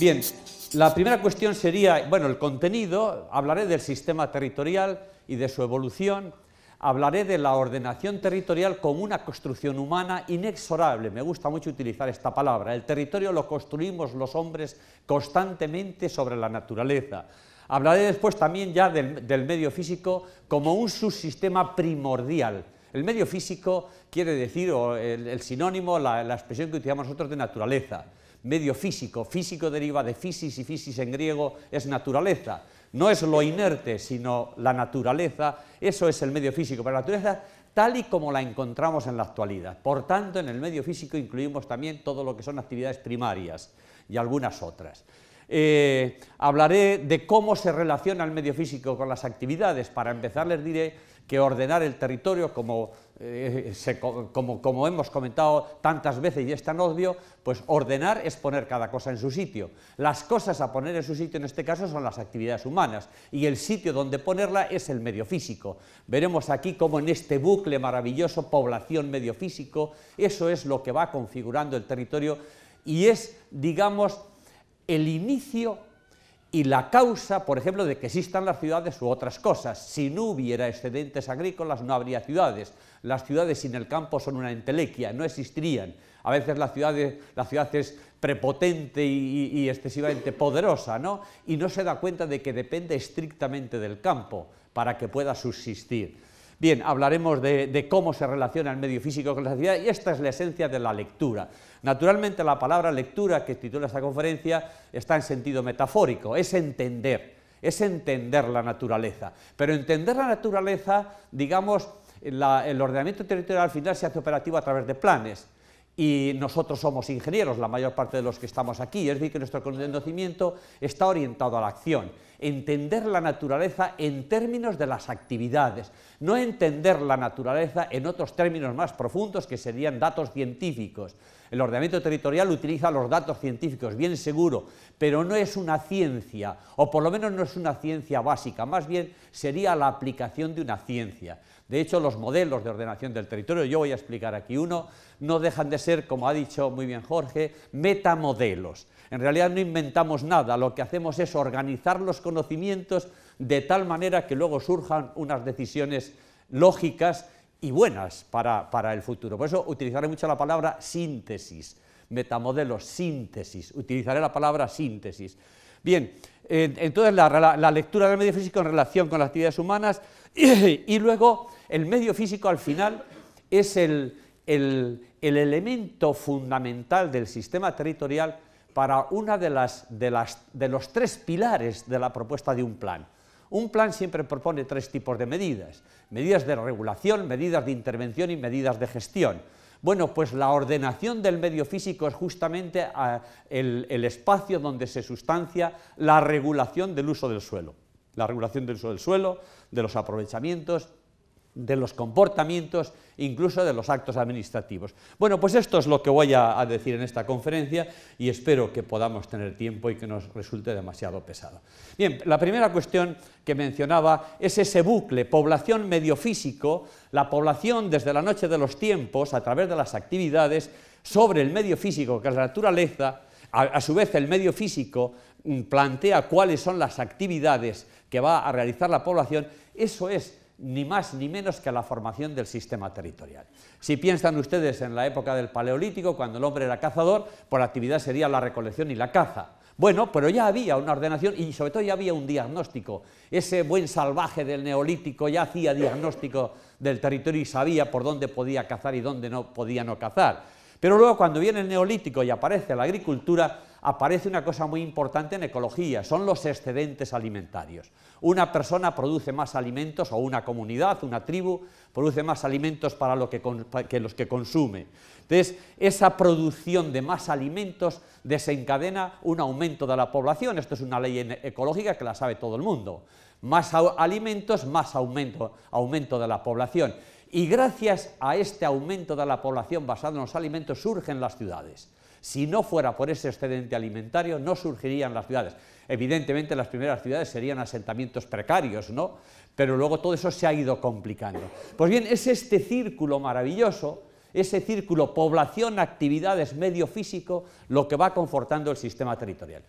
Bien, la primera cuestión sería, bueno, el contenido, hablaré del sistema territorial y de su evolución, hablaré de la ordenación territorial como una construcción humana inexorable, me gusta mucho utilizar esta palabra, el territorio lo construimos los hombres constantemente sobre la naturaleza. Hablaré después también ya del, medio físico como un subsistema primordial, el medio físico quiere decir, o el, sinónimo, la, la, expresión que utilizamos nosotros de naturaleza medio físico. Físico deriva de physis y physis en griego es naturaleza. No es lo inerte, sino la naturaleza. Eso es el medio físico. Pero la naturaleza tal y como la encontramos en la actualidad. Por tanto, en el medio físico incluimos también todo lo que son actividades primarias y algunas otras. Eh, hablaré de cómo se relaciona el medio físico con las actividades. Para empezar, les diré que ordenar el territorio, como eh, como, como, hemos comentado tantas veces y es tan obvio, pues ordenar es poner cada cosa en su sitio. Las cosas a poner en su sitio en este caso son las actividades humanas y el sitio donde ponerla es el medio físico. Veremos aquí cómo en este bucle maravilloso población medio físico, eso es lo que va configurando el territorio y es, digamos, el inicio y la causa, por ejemplo, de que existan las ciudades u otras cosas. Si no hubiera excedentes agrícolas, no habría ciudades. Las ciudades sin el campo son una entelequia, no existirían. A veces la ciudad, la es prepotente y, excesivamente poderosa, ¿no? Y no se da cuenta de que depende estrictamente del campo para que pueda subsistir. Bien, hablaremos de, de, cómo se relaciona el medio físico con la ciudad y esta es la esencia de la lectura. Naturalmente la palabra lectura que titula esta conferencia está en sentido metafórico, es entender, es entender la naturaleza. Pero entender la naturaleza, digamos, el ordenamiento territorial al final se hace operativo a través de planes y nosotros somos ingenieros, la mayor parte de los que estamos aquí, es decir, que nuestro conocimiento está orientado a la acción. Entender la naturaleza en términos de las actividades, no entender la naturaleza en otros términos más profundos que serían datos científicos. El ordenamiento territorial utiliza los datos científicos, bien seguro, pero no es una ciencia, o por lo menos no es una ciencia básica, más bien sería la aplicación de una ciencia. De hecho, los modelos de ordenación del territorio, yo voy a explicar aquí uno, no dejan de ser, como ha dicho muy bien Jorge, metamodelos. En realidad no inventamos nada, lo que hacemos es organizar los conocimientos de tal manera que luego surjan unas decisiones lógicas y buenas para, el futuro. Por eso utilizaré mucho la palabra síntesis, metamodelo síntesis, utilizaré la palabra síntesis. Bien, entonces la, lectura del medio físico en relación con las actividades humanas y, luego el medio físico al final es el, elemento fundamental del sistema territorial para una de, de, las, de los tres pilares de la propuesta de un plan. Un plan siempre propone tres tipos de medidas, medidas de regulación, medidas de intervención y medidas de gestión. Bueno, pues la ordenación del medio físico es justamente ah, el, espacio donde se sustancia la regulación del uso del suelo. La regulación del uso del suelo, de los aprovechamientos, de los comportamientos, incluso de los actos administrativos. Bueno, pues esto es lo que voy a, decir en esta conferencia y espero que podamos tener tiempo y que nos resulte demasiado pesado. Bien, la primera cuestión que mencionaba es ese bucle, población medio físico, la población desde la noche de los tiempos, a través de las actividades, sobre el medio físico, que es la naturaleza, a, a su vez el medio físico mm, plantea cuáles son las actividades que va a realizar la población, eso es ni más ni menos que a la formación del sistema territorial. Si piensan ustedes en la época del Paleolítico, cuando el hombre era cazador, por actividad sería la recolección y la caza. Bueno, pero ya había una ordenación y sobre todo ya había un diagnóstico. Ese buen salvaje del neolítico ya hacía diagnóstico del territorio y sabía por dónde podía cazar y dónde no podía no cazar. Pero luego cuando viene el neolítico y aparece la agricultura, aparece una cosa muy importante en ecología, son los excedentes alimentarios. Una persona produce más alimentos, o una comunidad, una tribu, produce más alimentos para que, los que consume. Entonces, esa producción de más alimentos desencadena un aumento de la población. Esto es una ley ecológica que la sabe todo el mundo. Más alimentos, más aumento, aumento de la población. Y gracias a este aumento de la población basado en los alimentos surgen las ciudades. Si no fuera por ese excedente alimentario, no surgirían las ciudades. Evidentemente, las primeras ciudades serían asentamientos precarios, ¿no? Pero luego todo eso se ha ido complicando. Pues bien, es este círculo maravilloso ese círculo población, actividades, medio físico, lo que va confortando el sistema territorial.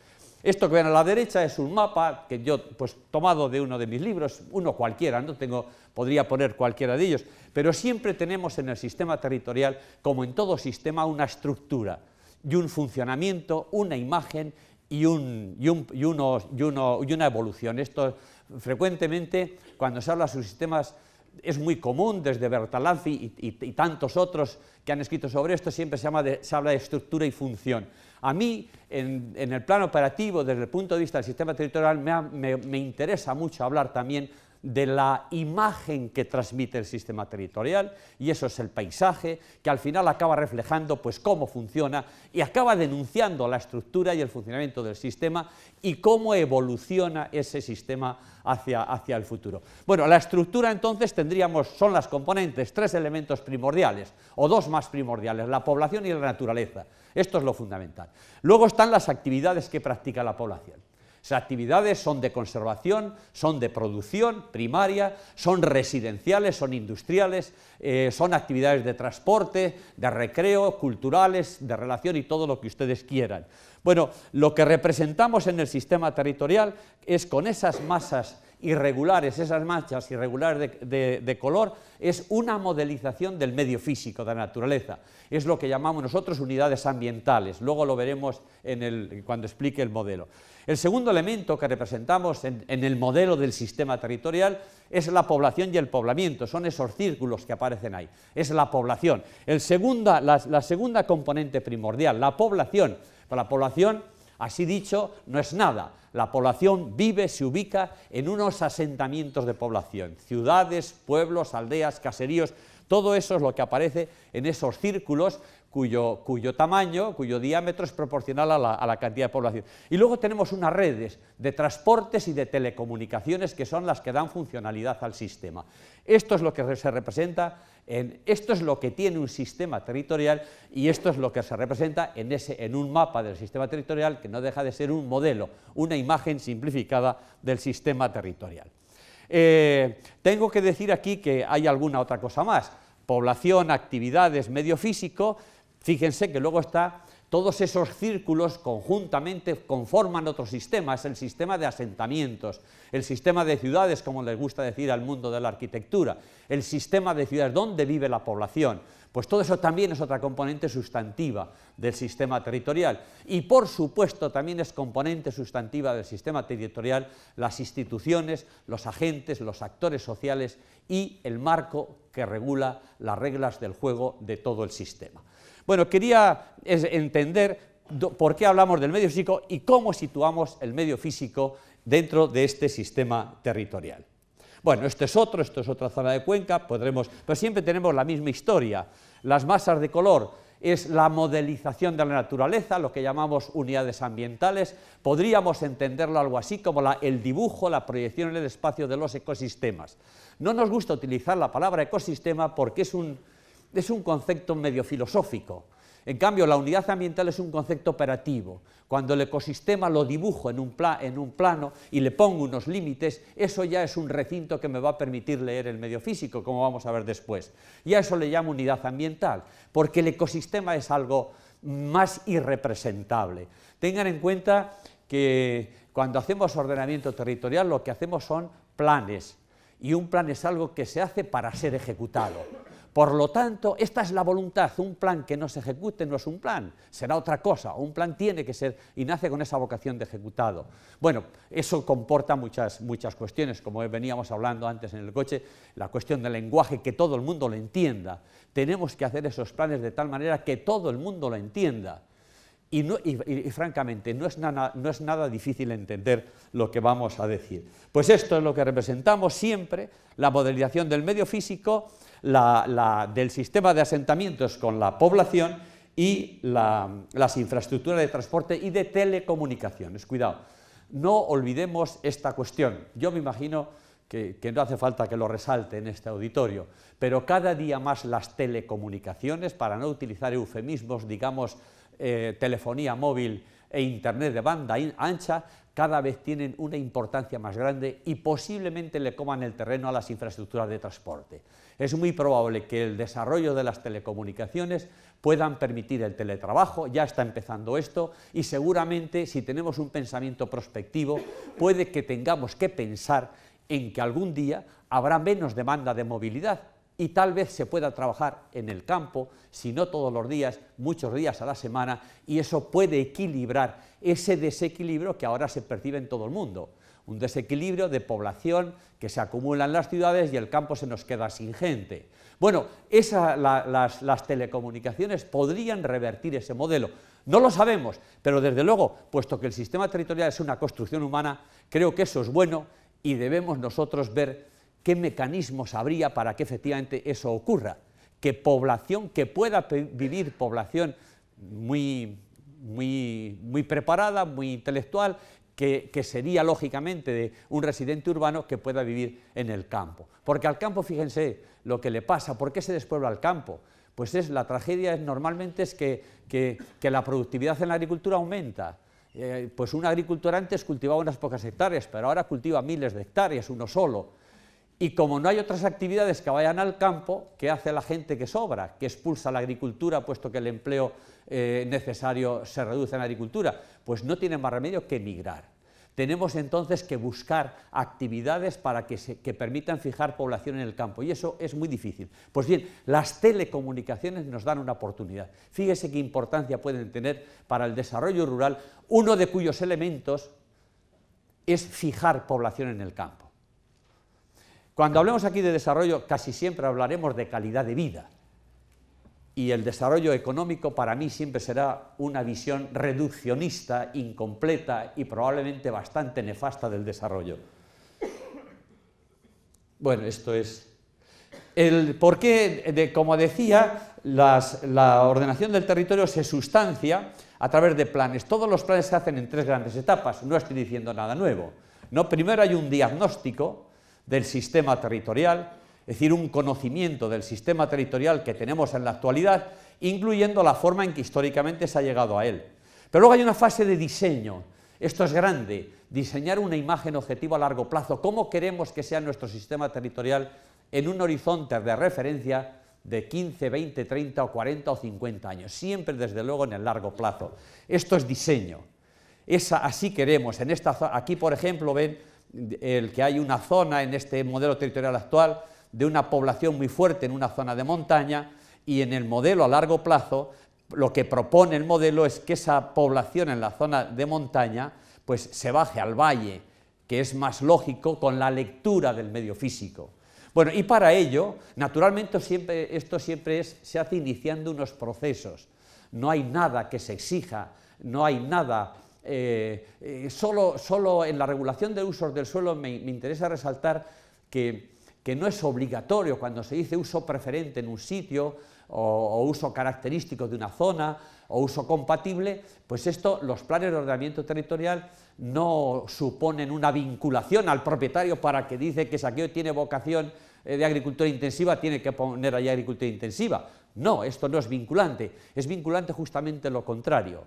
Esto que ven a la derecha es un mapa que yo pues tomado de uno de mis libros, uno cualquiera, no tengo podría poner cualquiera de ellos, pero siempre tenemos en el sistema territorial, como en todo sistema, una estructura y un funcionamiento, una imagen y, un, una evolución. Esto frecuentemente cuando se habla de sus sistemas es muy común desde Bertalanzi y, tantos otros que han escrito sobre esto, siempre se, llama se habla de estructura y función. A mí, en, el plano operativo, desde el punto de vista del sistema territorial, me, me interesa mucho hablar también de la imagen que transmite el sistema territorial y eso es el paisaje que al final acaba reflejando pues cómo funciona y acaba denunciando la estructura y el funcionamiento del sistema y cómo evoluciona ese sistema hacia, hacia el futuro. Bueno, la estructura entonces tendríamos, son las componentes, tres elementos primordiales o dos más primordiales, la población y la naturaleza. Esto es lo fundamental. Luego están las actividades que practica la población. Esas actividades son de conservación, son de producción primaria, son residenciales, son industriales, eh, son actividades de transporte, de recreo, culturales, de relación y todo lo que ustedes quieran. Bueno, lo que representamos en el sistema territorial es con esas masas irregulares, esas manchas irregulares de, color, es una modelización del medio físico, de la naturaleza. Es lo que llamamos nosotros unidades ambientales. Luego lo veremos cuando explique el modelo. El segundo elemento que representamos en, el modelo del sistema territorial es la población y el poblamiento, son esos círculos que aparecen ahí, es la población. la, la segunda componente primordial, la población. la población, así dicho, no es nada. La población vive, se ubica en unos asentamientos de población, ciudades, pueblos, aldeas, caseríos, todo eso es lo que aparece en esos círculos cuyo, tamaño, cuyo diámetro es proporcional a la, cantidad de población. Y luego tenemos unas redes de transportes y de telecomunicaciones que son las que dan funcionalidad al sistema. Esto es lo que se representa, en, esto es lo que tiene un sistema territorial y esto es lo que se representa en, ese, en un mapa del sistema territorial que no deja de ser un modelo, una imagen simplificada del sistema territorial. Eh, tengo que decir aquí que hay alguna otra cosa más, población, actividades, medio físico, Fíjense que luego está, todos esos círculos conjuntamente conforman otro sistema, es el sistema de asentamientos, el sistema de ciudades, como les gusta decir al mundo de la arquitectura, el sistema de ciudades ¿dónde vive la población. Pues todo eso también es otra componente sustantiva del sistema territorial. Y por supuesto también es componente sustantiva del sistema territorial las instituciones, los agentes, los actores sociales y el marco que regula las reglas del juego de todo el sistema. Bueno, quería entender por qué hablamos del medio físico y cómo situamos el medio físico dentro de este sistema territorial. Bueno, esto es otro, esto es otra zona de cuenca, podremos, pero siempre tenemos la misma historia. Las masas de color es la modelización de la naturaleza, lo que llamamos unidades ambientales. Podríamos entenderlo algo así como el dibujo, la proyección en el espacio de los ecosistemas. No nos gusta utilizar la palabra ecosistema porque es un, es un concepto medio filosófico. En cambio, la unidad ambiental es un concepto operativo. Cuando el ecosistema lo dibujo en un, plano y le pongo unos límites, eso ya es un recinto que me va a permitir leer el medio físico, como vamos a ver después. Y a eso le llamo unidad ambiental, porque el ecosistema es algo más irrepresentable. Tengan en cuenta que cuando hacemos ordenamiento territorial lo que hacemos son planes, y un plan es algo que se hace para ser ejecutado. Por lo tanto, esta es la voluntad. Un plan que no se ejecute no es un plan, será otra cosa. Un plan tiene que ser y nace con esa vocación de ejecutado. Bueno, eso comporta muchas, muchas cuestiones, como veníamos hablando antes en el coche, la cuestión del lenguaje, que todo el mundo lo entienda. Tenemos que hacer esos planes de tal manera que todo el mundo lo entienda. Y, francamente, no es nada difícil entender lo que vamos a decir. Pues esto es lo que representamos siempre, la modelización del medio físico la, del sistema de asentamientos con la población y las infraestructuras de transporte y de telecomunicaciones. Cuidado, no olvidemos esta cuestión. Yo me imagino que, no hace falta que lo resalte en este auditorio, pero cada día más las telecomunicaciones, para no utilizar eufemismos, digamos, eh, telefonía móvil, e Internet de banda ancha cada vez tienen una importancia más grande y posiblemente le coman el terreno a las infraestructuras de transporte. Es muy probable que el desarrollo de las telecomunicaciones puedan permitir el teletrabajo, ya está empezando esto, y seguramente si tenemos un pensamiento prospectivo puede que tengamos que pensar en que algún día habrá menos demanda de movilidad, y tal vez se pueda trabajar en el campo, si no todos los días, muchos días a la semana, y eso puede equilibrar ese desequilibrio que ahora se percibe en todo el mundo. Un desequilibrio de población que se acumula en las ciudades y el campo se nos queda sin gente. Bueno, las telecomunicaciones podrían revertir ese modelo. No lo sabemos, pero desde luego, puesto que el sistema territorial es una construcción humana, creo que eso es bueno y debemos nosotros ver qué mecanismos habría para que efectivamente eso ocurra, que población, que pueda vivir población muy, muy, muy preparada, muy intelectual, que, sería lógicamente de un residente urbano que pueda vivir en el campo. Porque al campo, fíjense lo que le pasa, ¿por qué se despuebla el campo? Pues es la tragedia es, normalmente es que, que, la productividad en la agricultura aumenta, eh, pues un agricultor antes cultivaba unas pocas hectáreas, pero ahora cultiva miles de hectáreas, uno solo. Y como no hay otras actividades que vayan al campo, ¿qué hace la gente que sobra? Que expulsa la agricultura, puesto que el empleo eh, necesario se reduce en la agricultura. Pues no tienen más remedio que emigrar. Tenemos entonces que buscar actividades para que, que permitan fijar población en el campo, y eso es muy difícil. Pues bien, las telecomunicaciones nos dan una oportunidad. Fíjese qué importancia pueden tener para el desarrollo rural, uno de cuyos elementos es fijar población en el campo. Cuando hablemos aquí de desarrollo, casi siempre hablaremos de calidad de vida. Y el desarrollo económico para mí siempre será una visión reduccionista, incompleta y probablemente bastante nefasta del desarrollo. Bueno, esto es... El por qué, de, como decía, la ordenación del territorio se sustancia a través de planes. Todos los planes se hacen en tres grandes etapas, no estoy diciendo nada nuevo. No, primero hay un diagnóstico, del sistema territorial, es decir, un conocimiento del sistema territorial que tenemos en la actualidad, incluyendo la forma en que históricamente se ha llegado a él. Pero luego hay una fase de diseño. Esto es grande, diseñar una imagen objetiva a largo plazo, cómo queremos que sea nuestro sistema territorial en un horizonte de referencia de 15, 20, 30 o 40 o 50 años, siempre desde luego en el largo plazo. Esto es diseño. Esa, así queremos. En esta, aquí, por ejemplo, ven el que hay una zona en este modelo territorial actual de una población muy fuerte en una zona de montaña y en el modelo a largo plazo lo que propone el modelo es que esa población en la zona de montaña pues se baje al valle, que es más lógico con la lectura del medio físico. Bueno, y para ello, naturalmente siempre, esto siempre es, se hace iniciando unos procesos. No hay nada que se exija, no hay nada eh, eh, solo, en la regulación de usos del suelo me, interesa resaltar que, no es obligatorio cuando se dice uso preferente en un sitio o, uso característico de una zona o uso compatible, pues esto los planes de ordenamiento territorial no suponen una vinculación al propietario para que dice que aquí tiene vocación eh, de agricultura intensiva, tiene que poner allí agricultura intensiva. No, esto no es vinculante, es vinculante justamente lo contrario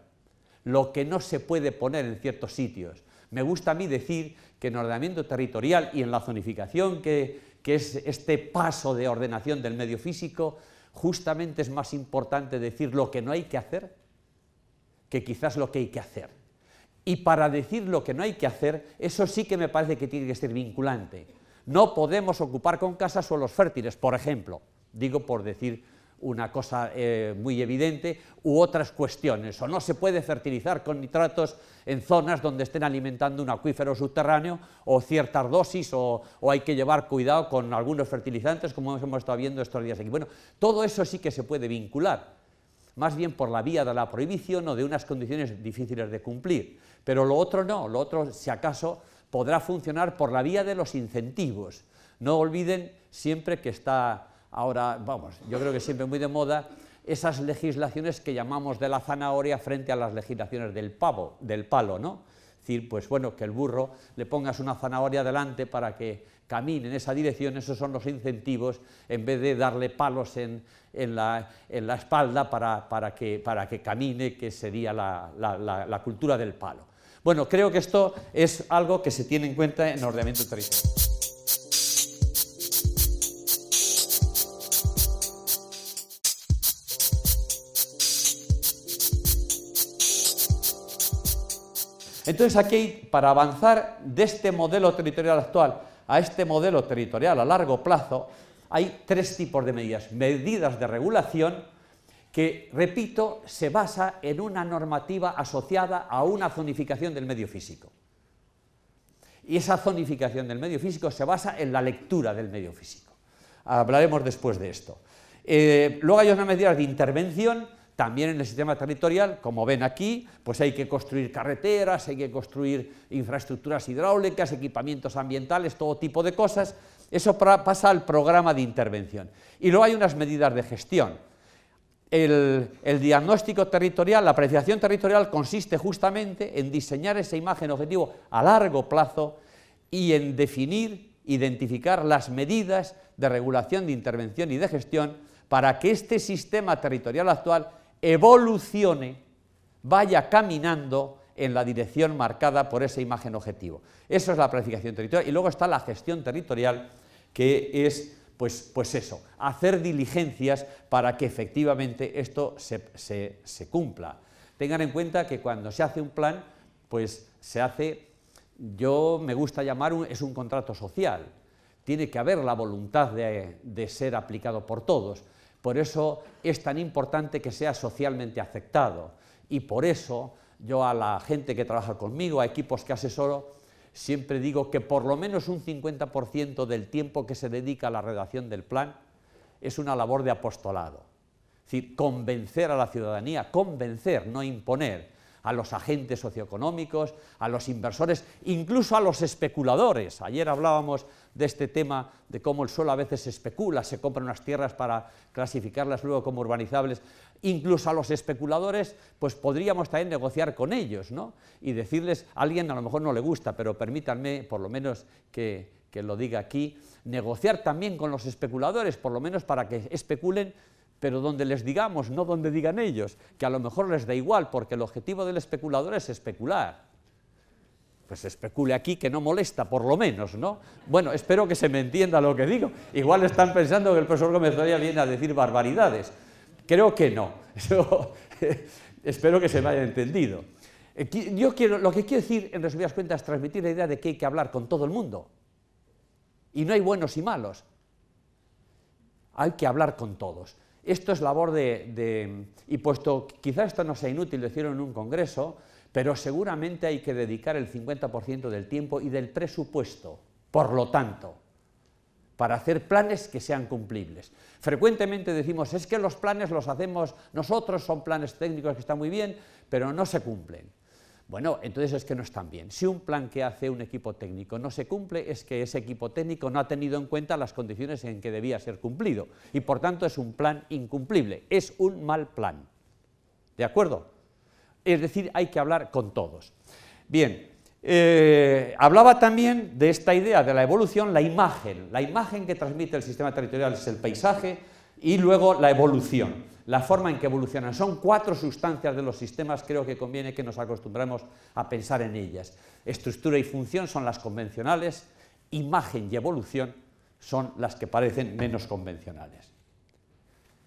lo que no se puede poner en ciertos sitios. Me gusta a mí decir que en ordenamiento territorial y en la zonificación, que, es este paso de ordenación del medio físico, justamente es más importante decir lo que no hay que hacer que quizás lo que hay que hacer. Y para decir lo que no hay que hacer, eso sí que me parece que tiene que ser vinculante. No podemos ocupar con casas suelos fértiles, por ejemplo, digo por decir una cosa eh, muy evidente, u otras cuestiones. O no se puede fertilizar con nitratos en zonas donde estén alimentando un acuífero subterráneo o ciertas dosis, o, o hay que llevar cuidado con algunos fertilizantes, como hemos estado viendo estos días aquí. Bueno, todo eso sí que se puede vincular, más bien por la vía de la prohibición o de unas condiciones difíciles de cumplir. Pero lo otro no, lo otro, si acaso, podrá funcionar por la vía de los incentivos. No olviden siempre que está ahora, vamos, yo creo que siempre muy de moda, esas legislaciones que llamamos de la zanahoria frente a las legislaciones del pavo, del palo, ¿no? Es decir, pues bueno, que el burro le pongas una zanahoria delante para que camine en esa dirección, esos son los incentivos, en vez de darle palos en, la, espalda para, que, camine, que sería la, la cultura del palo. Bueno, creo que esto es algo que se tiene en cuenta en ordenamiento territorial. Entonces aquí, para avanzar de este modelo territorial actual a este modelo territorial a largo plazo, hay tres tipos de medidas. Medidas de regulación, que, repito, se basa en una normativa asociada a una zonificación del medio físico. Y esa zonificación del medio físico se basa en la lectura del medio físico. Hablaremos después de esto. Eh, luego hay unas medidas de intervención también en el sistema territorial, como ven aquí, pues hay que construir carreteras, hay que construir infraestructuras hidráulicas, equipamientos ambientales, todo tipo de cosas. Eso pasa al programa de intervención. Y luego hay unas medidas de gestión. El, diagnóstico territorial, la apreciación territorial consiste justamente en diseñar esa imagen objetivo a largo plazo y en definir, identificar las medidas de regulación, de intervención y de gestión para que este sistema territorial actual evolucione, vaya caminando en la dirección marcada por esa imagen objetivo. Eso es la planificación territorial. Y luego está la gestión territorial, que es, pues, pues eso, hacer diligencias para que efectivamente esto se, cumpla. Tengan en cuenta que cuando se hace un plan, pues se hace, yo me gusta llamar, un, es un contrato social. Tiene que haber la voluntad de, de ser aplicado por todos. Por eso es tan importante que sea socialmente aceptado y por eso yo a la gente que trabaja conmigo, a equipos que asesoro, siempre digo que por lo menos un 50% del tiempo que se dedica a la redacción del plan es una labor de apostolado. Es decir, convencer a la ciudadanía, convencer, no imponer, a los agentes socioeconómicos, a los inversores, incluso a los especuladores. Ayer hablábamos de este tema de cómo el suelo a veces se especula, se compran unas tierras para clasificarlas luego como urbanizables, incluso a los especuladores, pues podríamos también negociar con ellos, ¿no? Y decirles, a alguien a lo mejor no le gusta, pero permítanme por lo menos que, que lo diga aquí, negociar también con los especuladores, por lo menos para que especulen pero donde les digamos, no donde digan ellos, que a lo mejor les da igual, porque el objetivo del especulador es especular. Pues especule aquí que no molesta, por lo menos, ¿no? Bueno, espero que se me entienda lo que digo. Igual están pensando que el profesor Gómez todavía viene a decir barbaridades. Creo que no. Eh, espero que se me haya entendido. Eh, yo quiero, lo que quiero decir, en resumidas cuentas, es transmitir la idea de que hay que hablar con todo el mundo. Y no hay buenos y malos. Hay que hablar con todos. Esto es labor de, Y puesto, quizá esto no sea inútil decirlo en un congreso, pero seguramente hay que dedicar el 50% del tiempo y del presupuesto, por lo tanto, para hacer planes que sean cumplibles. Frecuentemente decimos, es que los planes los hacemos nosotros, son planes técnicos que están muy bien, pero no se cumplen. Bueno, entonces es que no están bien. Si un plan que hace un equipo técnico no se cumple, es que ese equipo técnico no ha tenido en cuenta las condiciones en que debía ser cumplido y por tanto es un plan incumplible, es un mal plan. ¿De acuerdo? Es decir, hay que hablar con todos. Bien, eh, hablaba también de esta idea de la evolución, la imagen. La imagen que transmite el sistema territorial es el paisaje y luego la evolución la forma en que evolucionan. Son cuatro sustancias de los sistemas, creo que conviene que nos acostumbramos a pensar en ellas. Estructura y función son las convencionales, imagen y evolución son las que parecen menos convencionales.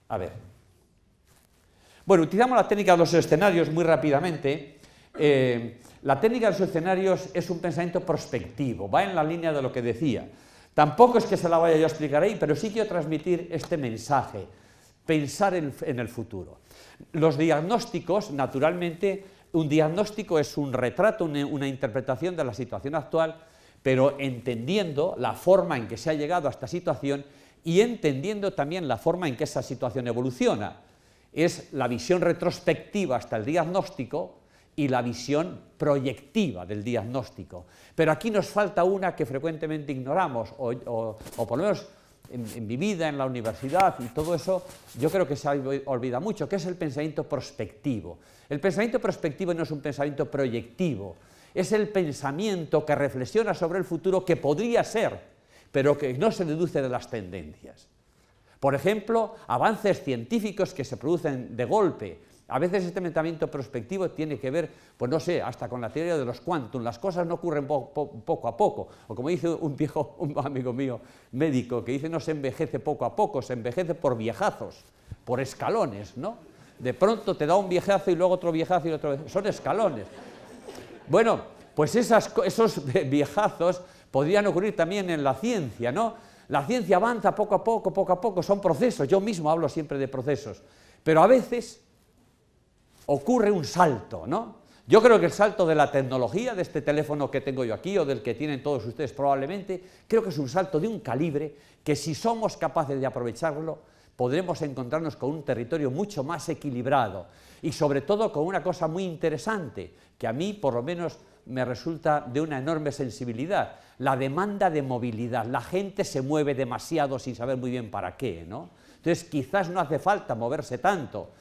A ver. Bueno, utilizamos la técnica de los escenarios muy rápidamente. Eh, la técnica de los escenarios es un pensamiento prospectivo, va en la línea de lo que decía. Tampoco es que se la vaya yo a explicar ahí, pero sí quiero transmitir este mensaje pensar en, el futuro. Los diagnósticos, naturalmente, un diagnóstico es un retrato, una, interpretación de la situación actual, pero entendiendo la forma en que se ha llegado a esta situación y entendiendo también la forma en que esa situación evoluciona. Es la visión retrospectiva hasta el diagnóstico y la visión proyectiva del diagnóstico. Pero aquí nos falta una que frecuentemente ignoramos o, o por lo menos en, mi vida, en la universidad y todo eso, yo creo que se olvida mucho, que es el pensamiento prospectivo. El pensamiento prospectivo no es un pensamiento proyectivo, es el pensamiento que reflexiona sobre el futuro que podría ser, pero que no se deduce de las tendencias. Por ejemplo, avances científicos que se producen de golpe, a veces este mentamiento prospectivo tiene que ver, pues no sé, hasta con la teoría de los quantum, las cosas no ocurren poco a poco, o como dice un viejo amigo mío médico que dice no se envejece poco a poco, se envejece por viejazos, por escalones, ¿no? De pronto te da un viejazo y luego otro viejazo y otro viejazo, son escalones. Bueno, pues esos viejazos podrían ocurrir también en la ciencia, ¿no? La ciencia avanza poco a poco, poco a poco, son procesos, yo mismo hablo siempre de procesos, pero a veces ocurre un salto, ¿no? Yo creo que el salto de la tecnología, de este teléfono que tengo yo aquí o del que tienen todos ustedes probablemente, creo que es un salto de un calibre que si somos capaces de aprovecharlo, podremos encontrarnos con un territorio mucho más equilibrado y sobre todo con una cosa muy interesante, que a mí por lo menos me resulta de una enorme sensibilidad, la demanda de movilidad. La gente se mueve demasiado sin saber muy bien para qué, ¿no? Entonces quizás no hace falta moverse tanto,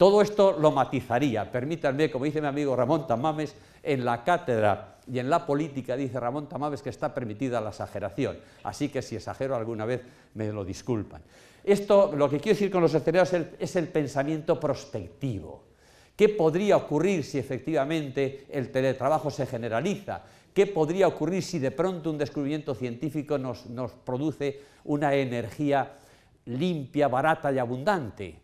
todo esto lo matizaría, permítanme, como dice mi amigo Ramón Tamames, en la cátedra y en la política dice Ramón Tamames que está permitida la exageración, así que si exagero alguna vez me lo disculpan. Esto, lo que quiero decir con los escenarios es el, pensamiento prospectivo. ¿Qué podría ocurrir si efectivamente el teletrabajo se generaliza? ¿Qué podría ocurrir si de pronto un descubrimiento científico nos produce una energía limpia, barata y abundante?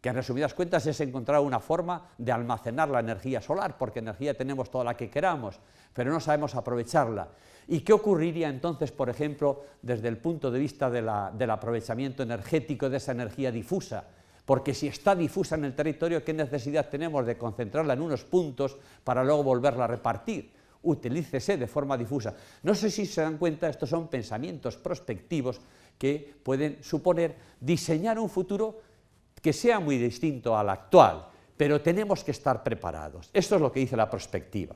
que en resumidas cuentas es encontrar una forma de almacenar la energía solar, porque energía tenemos toda la que queramos, pero no sabemos aprovecharla. ¿Y qué ocurriría entonces, por ejemplo, desde el punto de vista del aprovechamiento energético de esa energía difusa? Porque si está difusa en el territorio, ¿qué necesidad tenemos de concentrarla en unos puntos para luego volverla a repartir? Utilícese de forma difusa. No sé si se dan cuenta, estos son pensamientos prospectivos que pueden suponer diseñar un futuro que sea muy distinto al actual, pero tenemos que estar preparados. Esto es lo que dice la perspectiva.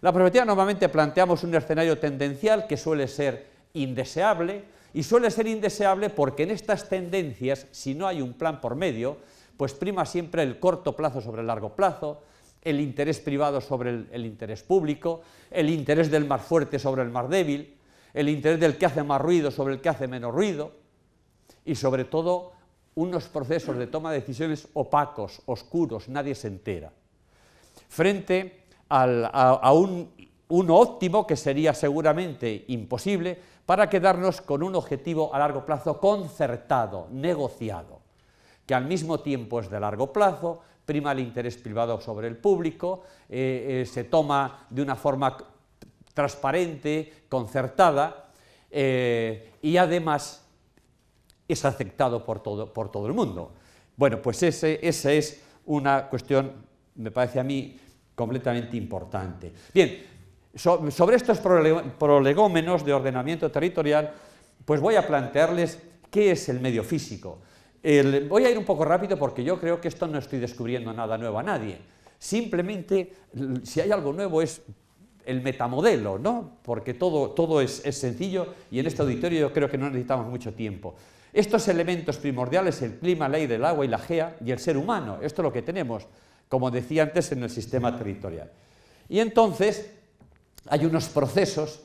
La perspectiva normalmente planteamos un escenario tendencial que suele ser indeseable, y suele ser indeseable porque en estas tendencias, si no hay un plan por medio, pues prima siempre el corto plazo sobre el largo plazo, el interés privado sobre el, el, interés público, el interés del más fuerte sobre el más débil, el interés del que hace más ruido sobre el que hace menos ruido y sobre todo unos procesos de toma de decisiones opacos, oscuros, nadie se entera. Frente a, un, óptimo que sería seguramente imposible para quedarnos con un objetivo a largo plazo concertado, negociado, que al mismo tiempo es de largo plazo, prima el interés privado sobre el público, eh, eh, se toma de una forma transparente, concertada, eh, y además es aceptado por todo, el mundo. Bueno, pues esa es una cuestión, me parece a mí, completamente importante. Bien, sobre estos prolegómenos de ordenamiento territorial, pues voy a plantearles qué es el medio físico. voy a ir un poco rápido porque yo creo que esto no estoy descubriendo nada nuevo a nadie. Simplemente, si hay algo nuevo es el metamodelo, ¿no? Porque todo, es, es sencillo y en este auditorio yo creo que no necesitamos mucho tiempo. Estos elementos primordiales, el clima, la ley del agua y la gea, y el ser humano, esto es lo que tenemos, como decía antes, en el sistema territorial. Y entonces hay unos procesos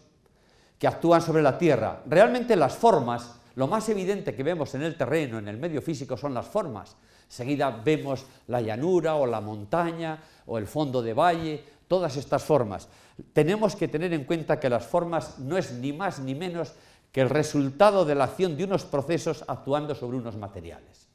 que actúan sobre la Tierra. Realmente las formas, lo más evidente que vemos en el terreno, en el medio físico, son las formas. Seguida vemos la llanura o la montaña o el fondo de valle, todas estas formas. Tenemos que tener en cuenta que las formas no es ni más ni menos que el resultado de la acción de unos procesos actuando sobre unos materiales.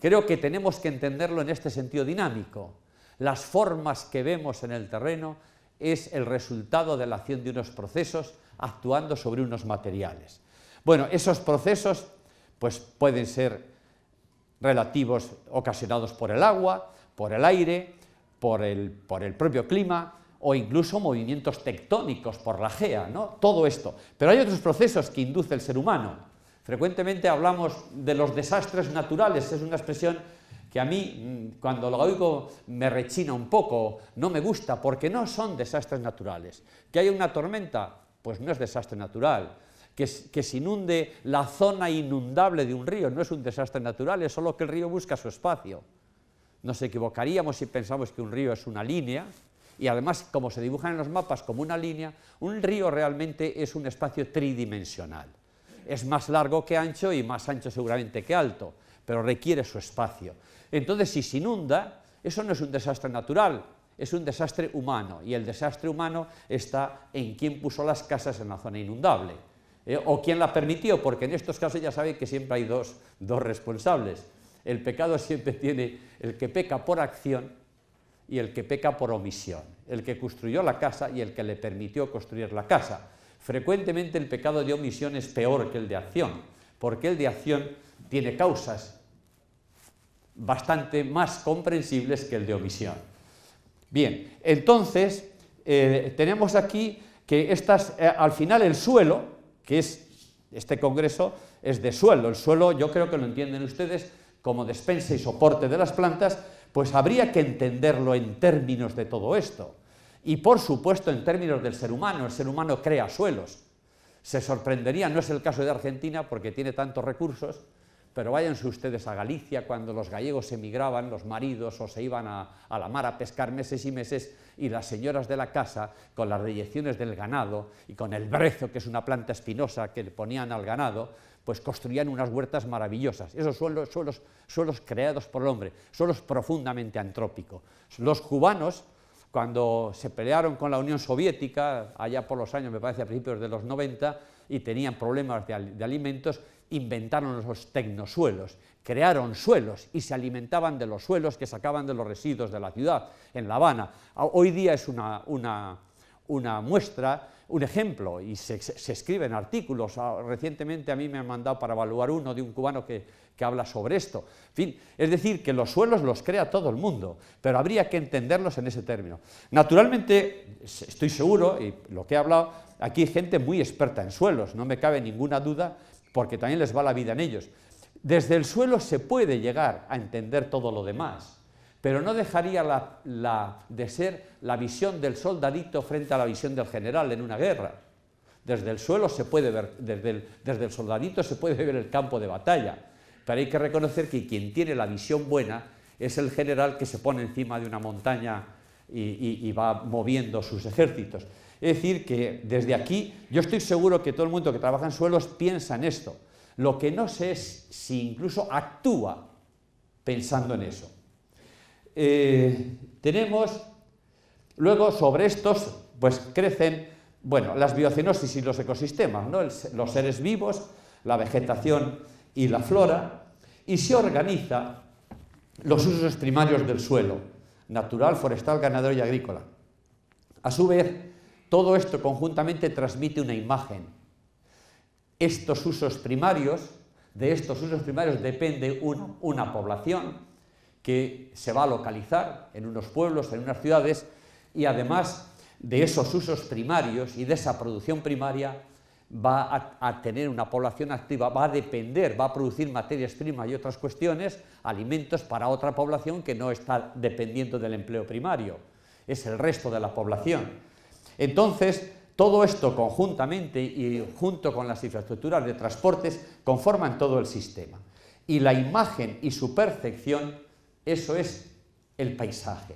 Creo que tenemos que entenderlo en este sentido dinámico. Las formas que vemos en el terreno es el resultado de la acción de unos procesos actuando sobre unos materiales. Bueno, esos procesos pues, pueden ser relativos ocasionados por el agua, por el aire, por el propio clima, o incluso movimientos tectónicos por la gea, ¿no? todo esto. Pero hay otros procesos que induce el ser humano. Frecuentemente hablamos de los desastres naturales, es una expresión que a mí mm, cuando lo oigo me rechina un poco, no me gusta, porque no son desastres naturales. Que haya una tormenta, pues no es desastre natural. Que, que, se inunde la zona inundable de un río, no es un desastre natural, es solo que el río busca su espacio. Nos equivocaríamos si pensamos que un río es una línea, y además como se dibujan en los mapas como una línea, un río realmente es un espacio tridimensional. Es más largo que ancho y más ancho seguramente que alto, pero requiere su espacio. Entonces, si se inunda, eso no es un desastre natural, es un desastre humano, y el desastre humano está en quién puso las casas en la zona inundable, ¿eh? o quién la permitió, porque en estos casos ya sabéis que siempre hay dos, dos responsables. El pecado siempre tiene el que peca por acción y el que peca por omisión, el que construyó la casa y el que le permitió construir la casa. Frecuentemente el pecado de omisión es peor que el de acción, porque el de acción tiene causas bastante más comprensibles que el de omisión. Bien, entonces eh, tenemos aquí que estas, eh, al final el suelo, que es este congreso, es de suelo. El suelo yo creo que lo entienden ustedes como despensa y soporte de las plantas, pues habría que entenderlo en términos de todo esto. Y por supuesto en términos del ser humano. El ser humano crea suelos. Se sorprendería, no es el caso de Argentina porque tiene tantos recursos, pero váyanse ustedes a Galicia cuando los gallegos emigraban, los maridos, o se iban a, la mar a pescar meses y meses, y las señoras de la casa, con las reyecciones del ganado y con el brezo, que es una planta espinosa que le ponían al ganado, pues construían unas huertas maravillosas. Esos suelos, creados por el hombre, suelos profundamente antrópicos. Los cubanos, cuando se pelearon con la Unión Soviética, allá por los años, me parece, a principios de los 90, y tenían problemas de, alimentos, inventaron los tecnosuelos, crearon suelos y se alimentaban de los suelos que sacaban de los residuos de la ciudad, en La Habana. Hoy día es una, una muestra un ejemplo y se, escriben artículos. Ah, recientemente a mí me han mandado para evaluar uno de un cubano que, que habla sobre esto. En fin, es decir, que los suelos los crea todo el mundo, pero habría que entenderlos en ese término. Naturalmente, estoy seguro, y lo que he hablado, aquí hay gente muy experta en suelos, no me cabe ninguna duda, porque también les va la vida en ellos. Desde el suelo se puede llegar a entender todo lo demás pero no dejaría de ser la visión del soldadito frente a la visión del general en una guerra. Desde el suelo se puede ver, desde el, soldadito se puede ver el campo de batalla, pero hay que reconocer que quien tiene la visión buena es el general que se pone encima de una montaña y va moviendo sus ejércitos. Es decir, que desde aquí yo estoy seguro que todo el mundo que trabaja en suelos piensa en esto. Lo que no sé es si incluso actúa pensando en eso. Eh, tenemos, luego sobre estos, pues crecen, bueno, las biocenosis y los ecosistemas, los seres vivos, la vegetación y la flora, y se organiza los usos primarios del suelo, natural, forestal, ganadero y agrícola. A su vez, todo esto conjuntamente transmite una imagen. Estos usos primarios, de estos usos primarios depende una población, que se va a localizar en unos pueblos, en unas ciudades, y además de esos usos primarios y de esa producción primaria va a, tener una población activa, va a depender, va a producir materias primas y otras cuestiones, alimentos para otra población que no está dependiendo del empleo primario, es el resto de la población. Entonces, todo esto conjuntamente y junto con las infraestructuras de transportes conforman todo el sistema. Y la imagen y su percepción eso es el paisaje,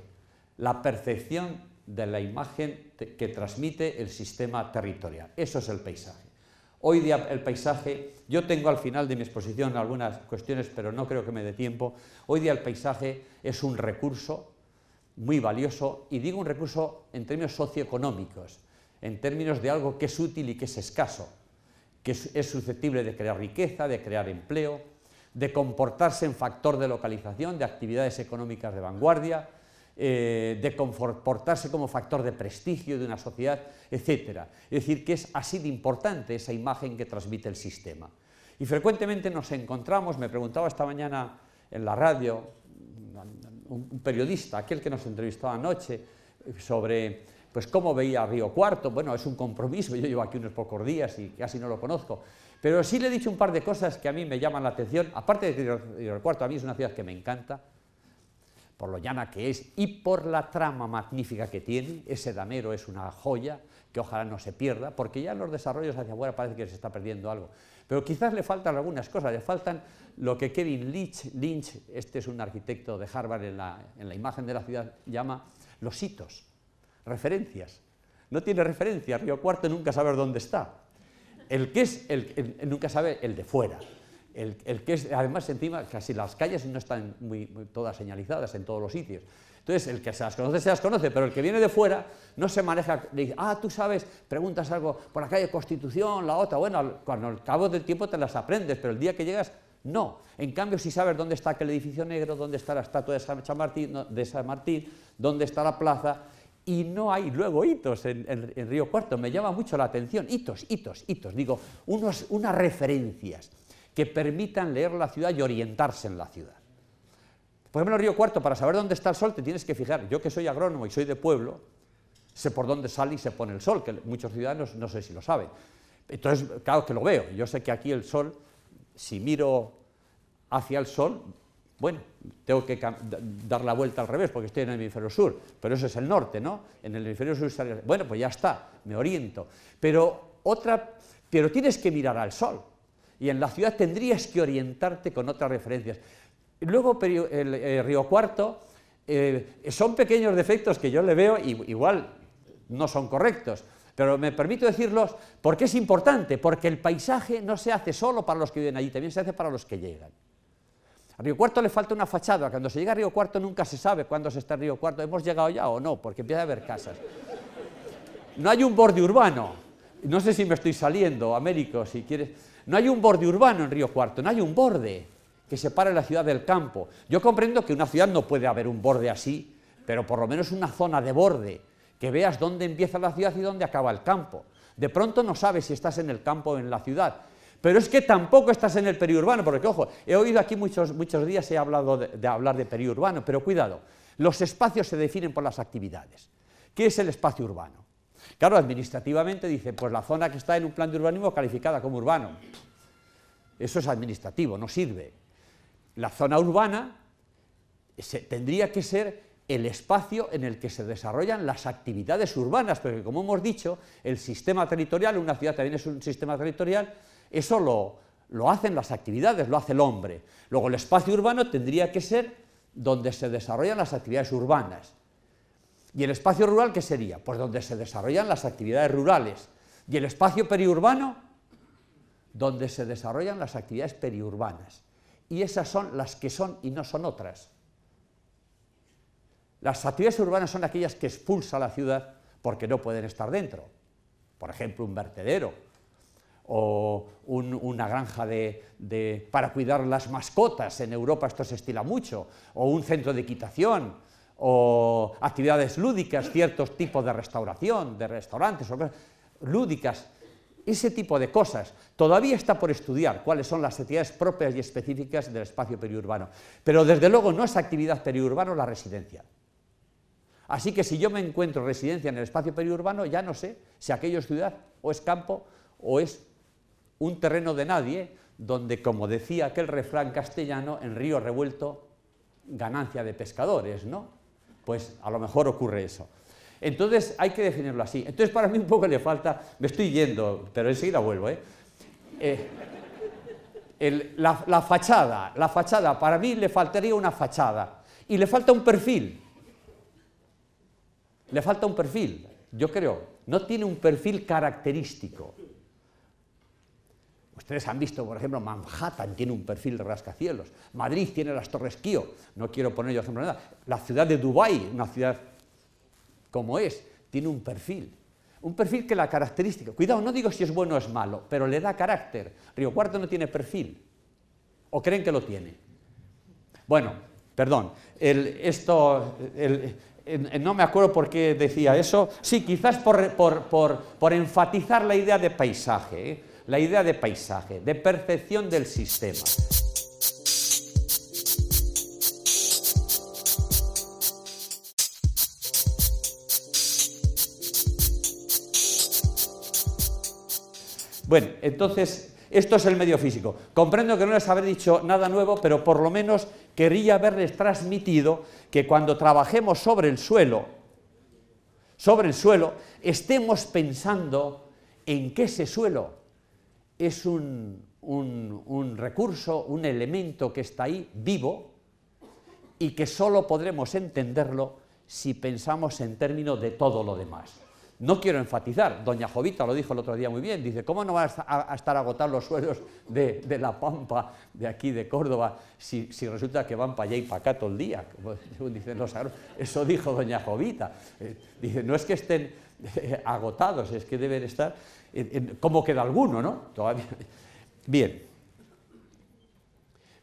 la percepción de la imagen que transmite el sistema territorial. Eso es el paisaje. Hoy día el paisaje, yo tengo al final de mi exposición algunas cuestiones, pero no creo que me dé tiempo. Hoy día el paisaje es un recurso muy valioso, y digo un recurso en términos socioeconómicos, en términos de algo que es útil y que es escaso, que es, susceptible de crear riqueza, de crear empleo, de comportarse en factor de localización de actividades económicas de vanguardia, eh, de comportarse como factor de prestigio de una sociedad, etc. Es decir, que es así de importante esa imagen que transmite el sistema. Y frecuentemente nos encontramos, me preguntaba esta mañana en la radio un periodista, aquel que nos entrevistó anoche, sobre pues cómo veía Río Cuarto, bueno, es un compromiso, yo llevo aquí unos pocos días y casi no lo conozco, pero sí le he dicho un par de cosas que a mí me llaman la atención, aparte de que Río Cuarto a mí es una ciudad que me encanta, por lo llana que es y por la trama magnífica que tiene, ese damero es una joya que ojalá no se pierda, porque ya en los desarrollos hacia afuera parece que se está perdiendo algo. Pero quizás le faltan algunas cosas, le faltan lo que Kevin Lynch, este es un arquitecto de Harvard en la, imagen de la ciudad, llama los hitos, referencias. No tiene referencias, Río Cuarto nunca saber dónde está, el que es, el, nunca sabe el de fuera. El, que es, además encima, casi las calles no están muy, todas señalizadas en todos los sitios. Entonces, el que se las conoce, se las conoce, pero el que viene de fuera no se maneja, dice, ah, tú sabes, preguntas algo por la calle Constitución, la otra, bueno, cuando al cabo del tiempo te las aprendes, pero el día que llegas, no. En cambio, si sabes dónde está aquel edificio negro, dónde está la estatua de de San Martín dónde está la plaza, y no hay luego hitos en, Río Cuarto. Me llama mucho la atención, hitos, hitos, hitos, digo, unos, unas referencias que permitan leer la ciudad y orientarse en la ciudad. Por ejemplo, Río Cuarto, para saber dónde está el sol, te tienes que fijar. Yo que soy agrónomo y soy de pueblo, sé por dónde sale y se pone el sol, que muchos ciudadanos no sé si lo saben. Entonces, claro que lo veo. Yo sé que aquí el sol, si miro hacia el sol, bueno, tengo que dar la vuelta al revés porque estoy en el hemisferio sur, pero eso es el norte, ¿no? En el hemisferio sur Bueno, pues ya está, me oriento. Pero, otra, pero tienes que mirar al sol y en la ciudad tendrías que orientarte con otras referencias. Luego, el, eh, Río Cuarto, eh, son pequeños defectos que yo le veo y igual no son correctos, pero me permito decirlos porque es importante, porque el paisaje no se hace solo para los que viven allí, también se hace para los que llegan. A Río Cuarto le falta una fachada, cuando se llega a Río Cuarto nunca se sabe cuándo se está en Río Cuarto, hemos llegado ya o no, porque empieza a haber casas. No hay un borde urbano, no sé si me estoy saliendo, Américo, si quieres. No hay un borde urbano en Río Cuarto, no hay un borde que separe la ciudad del campo. Yo comprendo que una ciudad no puede haber un borde así, pero por lo menos una zona de borde, que veas dónde empieza la ciudad y dónde acaba el campo. De pronto no sabes si estás en el campo o en la ciudad, pero es que tampoco estás en el periurbano, porque ojo, he oído aquí muchos, muchos días, he hablado de, hablar de periurbano, pero cuidado, los espacios se definen por las actividades. ¿Qué es el espacio urbano? Claro, administrativamente dice, pues la zona que está en un plan de urbanismo calificada como urbano. Eso es administrativo, no sirve. La zona urbana tendría que ser el espacio en el que se desarrollan las actividades urbanas, porque como hemos dicho, el sistema territorial, una ciudad también es un sistema territorial, eso lo, hacen las actividades, lo hace el hombre. Luego el espacio urbano tendría que ser donde se desarrollan las actividades urbanas. ¿Y el espacio rural qué sería? Pues donde se desarrollan las actividades rurales. ¿Y el espacio periurbano? Donde se desarrollan las actividades periurbanas. Y esas son las que son y no son otras. Las actividades urbanas son aquellas que expulsa la ciudad porque no pueden estar dentro. Por ejemplo, un vertedero, o una granja de, para cuidar las mascotas, en Europa esto se estila mucho, o un centro de equitación, o actividades lúdicas, ciertos tipos de restauración, de restaurantes, o lúdicas, ese tipo de cosas. Todavía está por estudiar cuáles son las actividades propias y específicas del espacio periurbano, pero desde luego no es actividad periurbana la residencia. Así que si yo me encuentro residencia en el espacio periurbano, ya no sé si aquello es ciudad o es campo o es un terreno de nadie, donde, como decía aquel refrán castellano, en río revuelto, ganancia de pescadores, ¿no? Pues a lo mejor ocurre eso. Entonces hay que definirlo así. Entonces para mí un poco le falta, me estoy yendo, pero enseguida vuelvo, ¿eh? eh la fachada, la fachada, para mí le faltaría una fachada y le falta un perfil. Le falta un perfil, yo creo. No tiene un perfil característico. Ustedes han visto, por ejemplo, Manhattan tiene un perfil de rascacielos, Madrid tiene las Torres Kio, no quiero poner yo ejemplo nada, la ciudad de Dubái, una ciudad como es, tiene un perfil. Un perfil que la característica, cuidado, no digo si es bueno o es malo, pero le da carácter. Río Cuarto no tiene perfil, o creen que lo tiene. Bueno, perdón, esto, no me acuerdo por qué decía eso, sí, quizás por, por, por enfatizar la idea de paisaje. ¿eh? la idea de paisaje, de percepción del sistema. Bueno, entonces, esto es el medio físico. Comprendo que no les habré dicho nada nuevo, pero por lo menos quería haberles transmitido que cuando trabajemos sobre el suelo, sobre el suelo, estemos pensando en qué ese suelo es un, recurso, un elemento que está ahí vivo y que solo podremos entenderlo si pensamos en términos de todo lo demás. No quiero enfatizar, doña Jovita lo dijo el otro día muy bien, dice, ¿cómo no van a estar agotados los suelos de, la Pampa, de aquí, de Córdoba, si, resulta que van para allá y para acá todo el día? dicen los eso dijo doña Jovita. Eh, dice, no es que estén eh, agotados, es que deben estar cómo queda alguno, ¿no? Bien.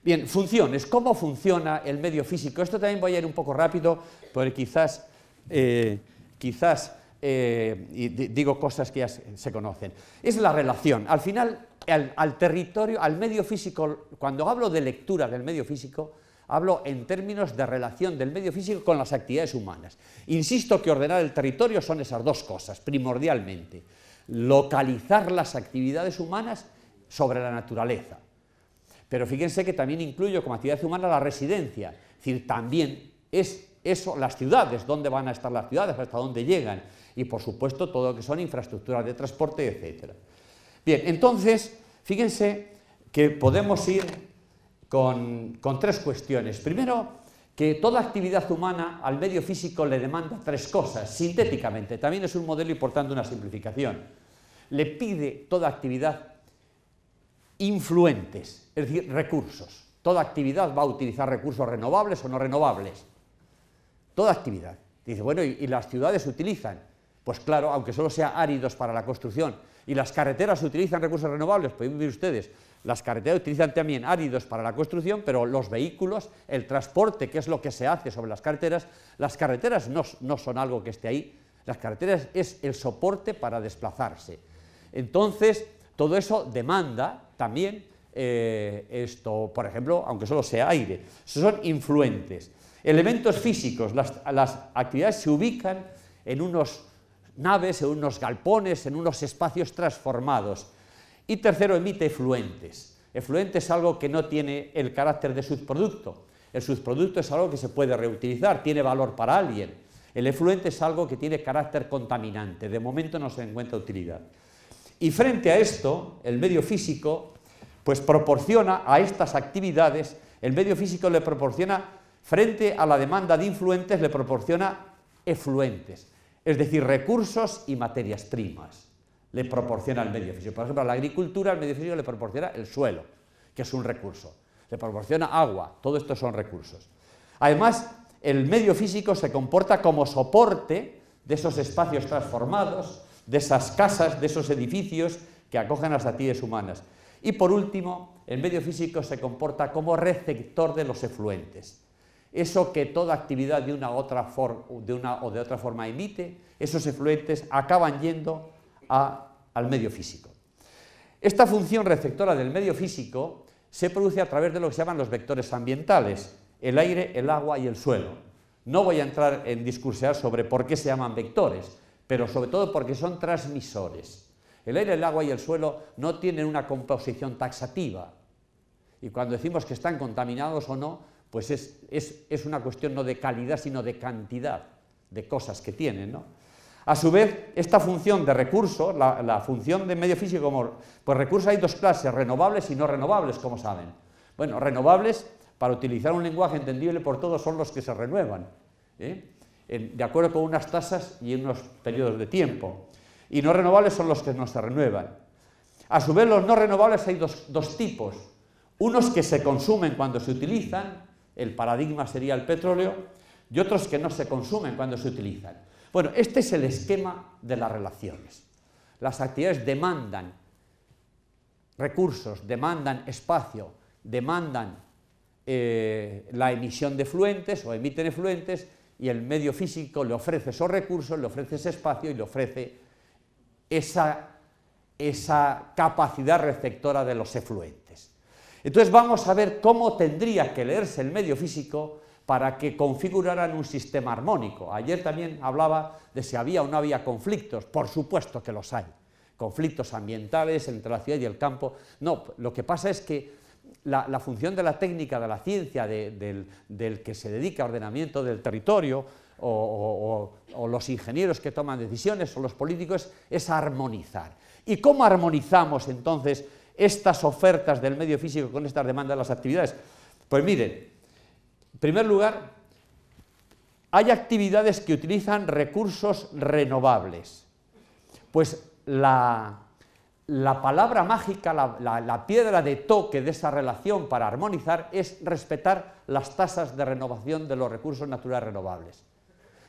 Bien, funciones. ¿Cómo funciona el medio físico? Esto también voy a ir un poco rápido, porque quizás, eh, quizás eh, digo cosas que ya se conocen. Es la relación. Al final, al, territorio, al medio físico, cuando hablo de lectura del medio físico, hablo en términos de relación del medio físico con las actividades humanas. Insisto que ordenar el territorio son esas dos cosas, primordialmente localizar las actividades humanas sobre la naturaleza. Pero fíjense que también incluyo como actividad humana la residencia, es decir, también es eso, las ciudades, dónde van a estar las ciudades, hasta dónde llegan, y por supuesto todo lo que son infraestructuras de transporte, etc. Bien, entonces, fíjense que podemos ir con, con tres cuestiones. Primero, que toda actividad humana al medio físico le demanda tres cosas, sintéticamente. También es un modelo y por una simplificación. Le pide toda actividad influentes, es decir, recursos. Toda actividad va a utilizar recursos renovables o no renovables. Toda actividad. Dice, bueno, ¿y, las ciudades utilizan? Pues claro, aunque solo sea áridos para la construcción. ¿Y las carreteras utilizan recursos renovables? Pueden vivir ustedes, las carreteras utilizan también áridos para la construcción, pero los vehículos, el transporte, que es lo que se hace sobre las carreteras, las carreteras no, son algo que esté ahí, las carreteras es el soporte para desplazarse. Entonces, todo eso demanda también eh, esto, por ejemplo, aunque solo sea aire, son influentes. Elementos físicos, las, las actividades se ubican en unos naves, en unos galpones, en unos espacios transformados. Y tercero, emite efluentes. Efluente es algo que no tiene el carácter de subproducto. El subproducto es algo que se puede reutilizar, tiene valor para alguien. El efluente es algo que tiene carácter contaminante, de momento no se encuentra utilidad. Y frente a esto, el medio físico pues proporciona a estas actividades, el medio físico le proporciona, frente a la demanda de influentes, le proporciona efluentes, es decir, recursos y materias primas le proporciona el medio físico. Por ejemplo, a la agricultura el medio físico le proporciona el suelo, que es un recurso. Le proporciona agua, todo esto son recursos. Además, el medio físico se comporta como soporte de esos espacios transformados, de esas casas, de esos edificios que acogen las actividades humanas. Y por último, el medio físico se comporta como receptor de los efluentes. Eso que toda actividad de una, otra de una o de otra forma emite, esos efluentes acaban yendo al medio físico. Esta función receptora del medio físico se produce a través de lo que se llaman los vectores ambientales, el aire, el agua y el suelo. No voy a entrar en discursear sobre por qué se llaman vectores, pero sobre todo porque son transmisores. El aire, el agua y el suelo no tienen una composición taxativa. Y cuando decimos que están contaminados o no, pues es, es una cuestión no de calidad, sino de cantidad de cosas que tienen. ¿no? A su vez, esta función de recurso, la, función de medio físico como pues recurso, hay dos clases, renovables y no renovables, como saben. Bueno, renovables, para utilizar un lenguaje entendible por todos, son los que se renuevan, ¿eh? de acuerdo con unas tasas y unos periodos de tiempo. Y no renovables son los que no se renuevan. A su vez, los no renovables hay dos tipos. Unos que se consumen cuando se utilizan, el paradigma sería el petróleo, y otros que no se consumen cuando se utilizan. Bueno, este es el esquema de las relaciones. Las actividades demandan recursos, demandan espacio, demandan eh, la emisión de efluentes o emiten efluentes y el medio físico le ofrece esos recursos, le ofrece ese espacio y le ofrece esa, esa capacidad receptora de los efluentes. Entonces vamos a ver cómo tendría que leerse el medio físico para que configuraran un sistema armónico. Ayer también hablaba de si había o no había conflictos. Por supuesto que los hay. Conflictos ambientales entre la ciudad y el campo. No, lo que pasa es que la, función de la técnica, de la ciencia, del, que se dedica a ordenamiento del territorio, o, o los ingenieros que toman decisiones, o los políticos, es armonizar. ¿Y cómo armonizamos entonces estas ofertas del medio físico con estas demandas de las actividades? Pues miren, en primer lugar, hay actividades que utilizan recursos renovables. Pues la, palabra mágica, la, piedra de toque de esa relación para armonizar es respetar las tasas de renovación de los recursos naturales renovables.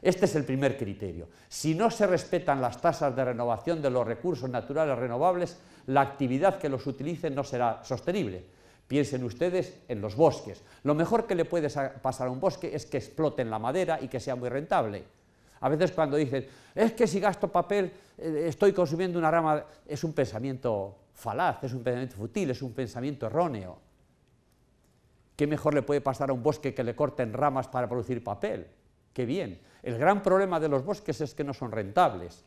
Este es el primer criterio. Si no se respetan las tasas de renovación de los recursos naturales renovables, la actividad que los utilice no será sostenible. Piensen ustedes en los bosques. Lo mejor que le puede pasar a un bosque es que exploten la madera y que sea muy rentable. A veces cuando dicen, es que si gasto papel eh, estoy consumiendo una rama, es un pensamiento falaz, es un pensamiento fútil, es un pensamiento erróneo. ¿Qué mejor le puede pasar a un bosque que le corten ramas para producir papel? ¡Qué bien! El gran problema de los bosques es que no son rentables.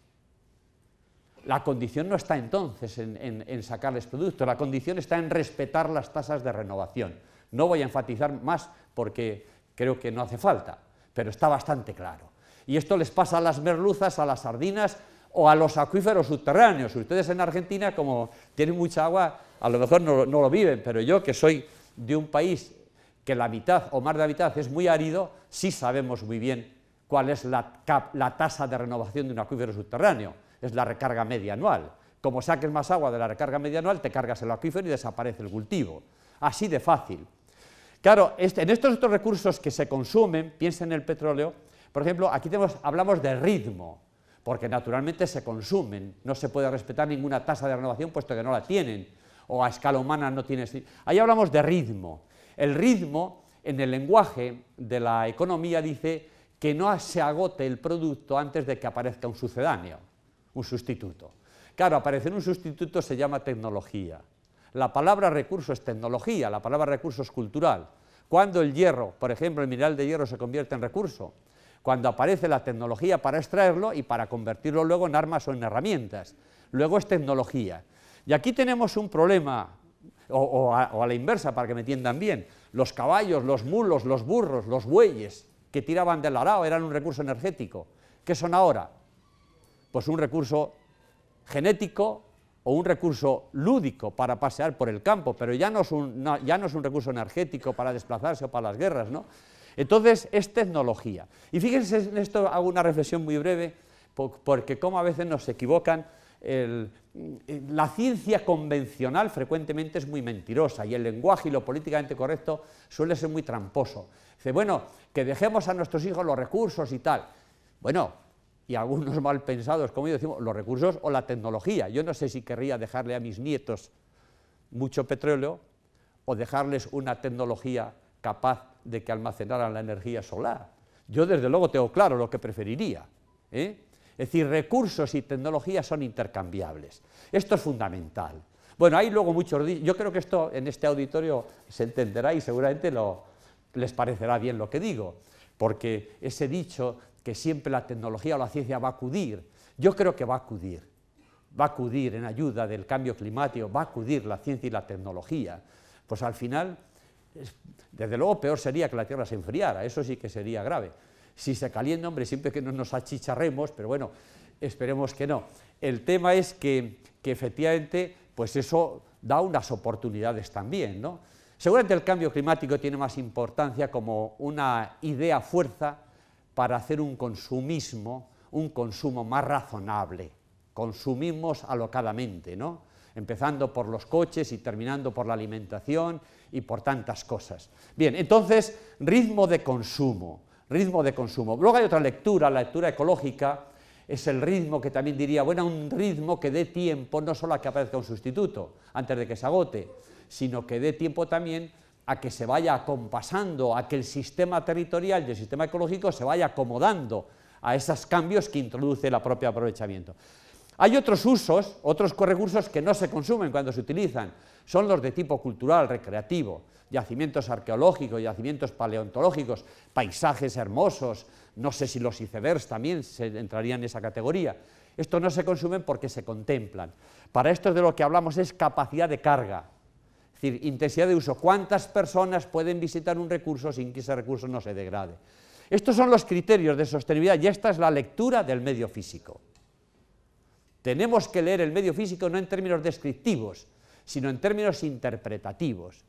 La condición no está entonces en, sacarles este productos, la condición está en respetar las tasas de renovación. No voy a enfatizar más porque creo que no hace falta, pero está bastante claro. Y esto les pasa a las merluzas, a las sardinas o a los acuíferos subterráneos. Ustedes en Argentina, como tienen mucha agua, a lo mejor no, lo viven, pero yo que soy de un país que la mitad o más de la mitad es muy árido, sí sabemos muy bien cuál es la tasa de renovación de un acuífero subterráneo es la recarga media anual. Como saques más agua de la recarga media anual, te cargas el acuífero y desaparece el cultivo. Así de fácil. Claro, este, en estos otros recursos que se consumen, piensa en el petróleo, por ejemplo, aquí hablamos de ritmo, porque naturalmente se consumen, no se puede respetar ninguna tasa de renovación puesto que no la tienen, o a escala humana no tiene... Ahí hablamos de ritmo. El ritmo, en el lenguaje de la economía, dice que no se agote el producto antes de que aparezca un sucedáneo un sustituto. Claro, aparecer un sustituto se llama tecnología. La palabra recurso es tecnología, la palabra recurso es cultural. Cuando el hierro, por ejemplo, el mineral de hierro se convierte en recurso, cuando aparece la tecnología para extraerlo y para convertirlo luego en armas o en herramientas. Luego es tecnología. Y aquí tenemos un problema, o, a, la inversa, para que me entiendan bien. Los caballos, los mulos, los burros, los bueyes que tiraban del arado eran un recurso energético. ¿Qué son ahora? pues un recurso genético o un recurso lúdico para pasear por el campo, pero ya no es un, ya no es un recurso energético para desplazarse o para las guerras, ¿no? Entonces, es tecnología. Y fíjense en esto, hago una reflexión muy breve, porque como a veces nos equivocan, la ciencia convencional frecuentemente es muy mentirosa y el lenguaje y lo políticamente correcto suele ser muy tramposo. Dice, bueno, que dejemos a nuestros hijos los recursos y tal. Bueno, y algunos mal pensados, como yo decimos, los recursos o la tecnología. Yo no sé si querría dejarle a mis nietos mucho petróleo o dejarles una tecnología capaz de que almacenaran la energía solar. Yo desde luego tengo claro lo que preferiría. ¿eh? Es decir, recursos y tecnología son intercambiables. Esto es fundamental. Bueno, hay luego muchos... Yo creo que esto en este auditorio se entenderá y seguramente les parecerá bien lo que digo, porque ese dicho que siempre la tecnología o la ciencia va a acudir. Yo creo que va a acudir, va a acudir en ayuda del cambio climático, va a acudir la ciencia y la tecnología. Pues al final, desde luego peor sería que la Tierra se enfriara, eso sí que sería grave. Si se calienta, hombre, siempre que no nos achicharremos, pero bueno, esperemos que no. El tema es que, efectivamente, pues eso da unas oportunidades también, ¿no? Seguramente el cambio climático tiene más importancia como una idea fuerza para hacer un consumismo, un consumo más razonable. Consumimos alocadamente, ¿no? Empezando por los coches y terminando por la alimentación y por tantas cosas. Bien, entonces, ritmo de consumo, ritmo de consumo. Luego hay otra lectura, la lectura ecológica, es el ritmo que también diría, bueno, un ritmo que dé tiempo no solo a que aparezca un sustituto antes de que se agote, sino que dé tiempo también a que se vaya acompasando, a que el sistema territorial y el sistema ecológico se vaya acomodando a esos cambios que introduce el propio aprovechamiento. Hay otros usos, otros recursos que no se consumen cuando se utilizan, son los de tipo cultural, recreativo, yacimientos arqueológicos, yacimientos paleontológicos, paisajes hermosos, no sé si los icebergs también se entrarían en esa categoría. Estos no se consumen porque se contemplan. Para esto de lo que hablamos es capacidad de carga, es decir, intensidad de uso, cuántas personas pueden visitar un recurso sin que ese recurso no se degrade. Estos son los criterios de sostenibilidad y esta es la lectura del medio físico. Tenemos que leer el medio físico no en términos descriptivos, sino en términos interpretativos.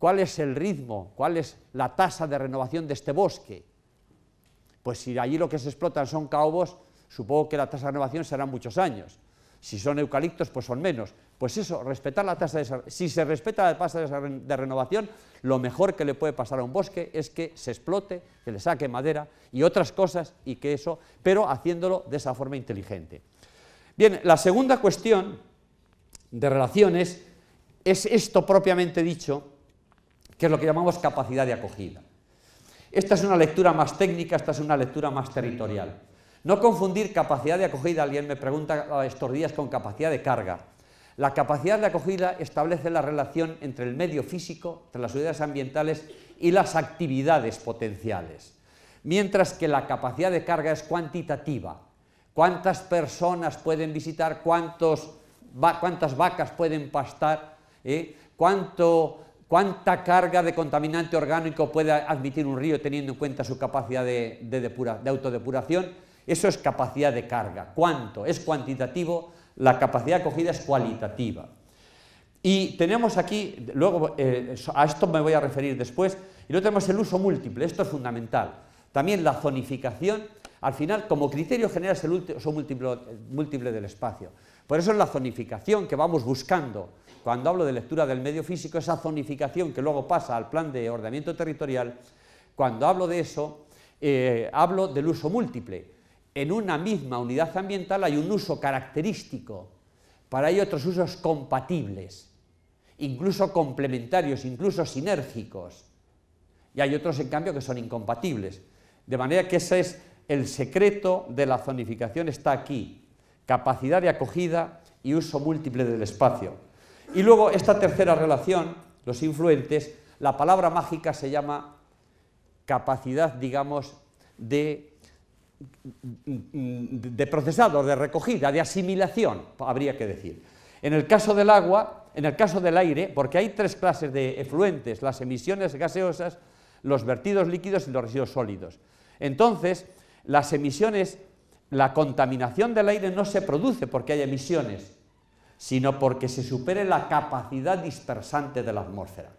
¿Cuál es el ritmo? ¿Cuál es la tasa de renovación de este bosque? Pues si allí lo que se explotan son caobos, supongo que la tasa de renovación será muchos años. Si son eucaliptos, pues son menos. Pues eso, respetar la tasa de si se respeta la tasa de renovación, lo mejor que le puede pasar a un bosque es que se explote, que le saque madera y otras cosas y que eso, pero haciéndolo de esa forma inteligente. Bien, la segunda cuestión de relaciones es esto propiamente dicho, que es lo que llamamos capacidad de acogida. Esta es una lectura más técnica, esta es una lectura más territorial. No confundir capacidad de acogida, alguien me pregunta estos días, con capacidad de carga. La capacidad de acogida establece la relación entre el medio físico, entre las unidades ambientales y las actividades potenciales. Mientras que la capacidad de carga es cuantitativa. Cuántas personas pueden visitar, cuántas vacas pueden pastar, ¿Eh? cuánta carga de contaminante orgánico puede admitir un río teniendo en cuenta su capacidad de, de, de autodepuración eso es capacidad de carga. ¿Cuánto? Es cuantitativo, la capacidad acogida es cualitativa. Y tenemos aquí, luego eh, a esto me voy a referir después, y luego tenemos el uso múltiple, esto es fundamental. También la zonificación, al final como criterio general el uso múltiple, del espacio. Por eso es la zonificación que vamos buscando. Cuando hablo de lectura del medio físico, esa zonificación que luego pasa al plan de ordenamiento territorial, cuando hablo de eso, eh, hablo del uso múltiple en una misma unidad ambiental hay un uso característico, para ello otros usos compatibles, incluso complementarios, incluso sinérgicos, y hay otros en cambio que son incompatibles. De manera que ese es el secreto de la zonificación, está aquí, capacidad de acogida y uso múltiple del espacio. Y luego esta tercera relación, los influentes, la palabra mágica se llama capacidad, digamos, de de procesado, de recogida, de asimilación, habría que decir. En el caso del agua, en el caso del aire, porque hay tres clases de efluentes, las emisiones gaseosas, los vertidos líquidos y los residuos sólidos. Entonces, las emisiones, la contaminación del aire no se produce porque hay emisiones, sino porque se supere la capacidad dispersante de la atmósfera.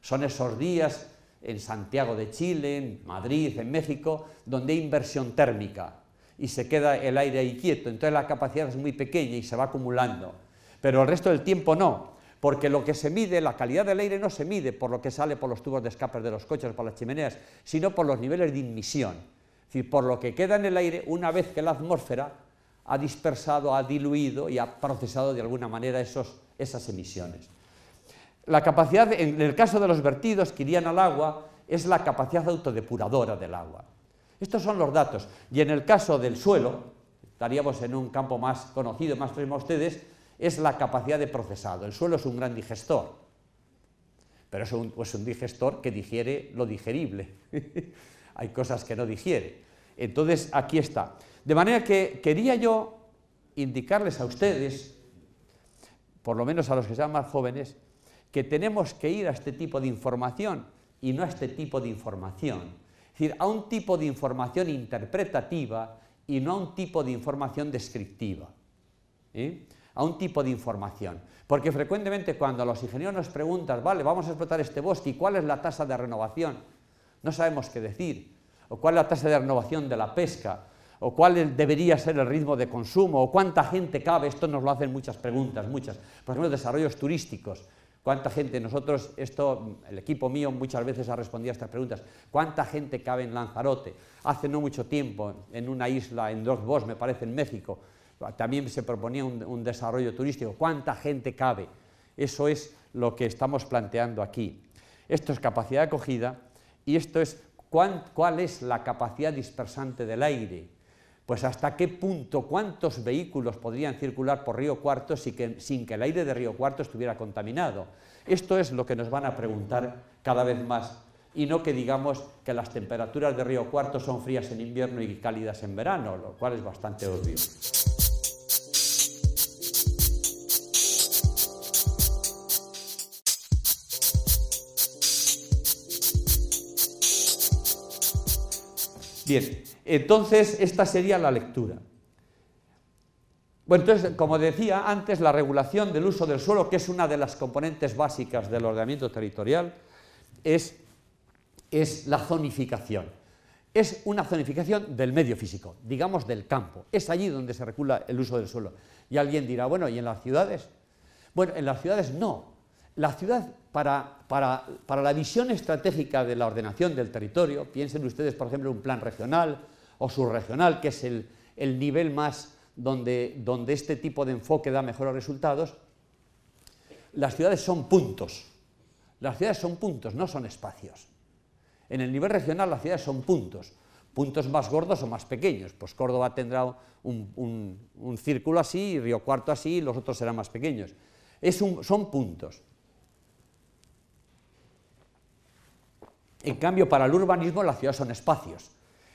Son esos días en Santiago de Chile, en Madrid, en México, donde hay inversión térmica y se queda el aire ahí quieto, entonces la capacidad es muy pequeña y se va acumulando, pero el resto del tiempo no, porque lo que se mide, la calidad del aire no se mide por lo que sale por los tubos de escape de los coches, por las chimeneas, sino por los niveles de inmisión, es decir, por lo que queda en el aire una vez que la atmósfera ha dispersado, ha diluido y ha procesado de alguna manera esas emisiones. La capacidad, en el caso de los vertidos que irían al agua, es la capacidad autodepuradora del agua. Estos son los datos. Y en el caso del suelo, estaríamos en un campo más conocido, más próximo a ustedes, es la capacidad de procesado. El suelo es un gran digestor, pero es un, pues digestor que digiere lo digerible. Hay cosas que no digiere. Entonces, aquí está. De manera que quería yo indicarles a ustedes, por lo menos a los que sean más jóvenes, que tenemos que ir a este tipo de información y no a este tipo de información. Es decir, a un tipo de información interpretativa y no a un tipo de información descriptiva. ¿eh? A un tipo de información. Porque frecuentemente cuando los ingenieros nos preguntan, vale, vamos a explotar este bosque, ¿y cuál es la tasa de renovación? No sabemos qué decir. O cuál es la tasa de renovación de la pesca, o cuál debería ser el ritmo de consumo, o cuánta gente cabe, esto nos lo hacen muchas preguntas, muchas. Por ejemplo, desarrollos turísticos. ¿Cuánta gente, nosotros, esto, el equipo mío muchas veces ha respondido a estas preguntas, ¿cuánta gente cabe en Lanzarote? Hace no mucho tiempo, en una isla, en Dos Bos, me parece, en México, también se proponía un, desarrollo turístico, ¿cuánta gente cabe? Eso es lo que estamos planteando aquí. Esto es capacidad de acogida y esto es cuál es la capacidad dispersante del aire, pues hasta qué punto, cuántos vehículos podrían circular por Río Cuarto sin que, el aire de Río Cuarto estuviera contaminado. Esto es lo que nos van a preguntar cada vez más y no que digamos que las temperaturas de Río Cuarto son frías en invierno y cálidas en verano, lo cual es bastante obvio. Bien, entonces, esta sería la lectura. Bueno, entonces, como decía antes, la regulación del uso del suelo, que es una de las componentes básicas del ordenamiento territorial, es, la zonificación. Es una zonificación del medio físico, digamos del campo. Es allí donde se regula el uso del suelo. Y alguien dirá, bueno, ¿y en las ciudades? Bueno, en las ciudades no. La ciudad, para, para la visión estratégica de la ordenación del territorio, piensen ustedes, por ejemplo, un plan regional, o subregional, que es el, nivel más donde, donde este tipo de enfoque da mejores resultados, las ciudades son puntos. Las ciudades son puntos, no son espacios. En el nivel regional las ciudades son puntos, puntos más gordos o más pequeños. Pues Córdoba tendrá un, círculo así, Río Cuarto así, los otros serán más pequeños. son puntos. En cambio, para el urbanismo las ciudades son espacios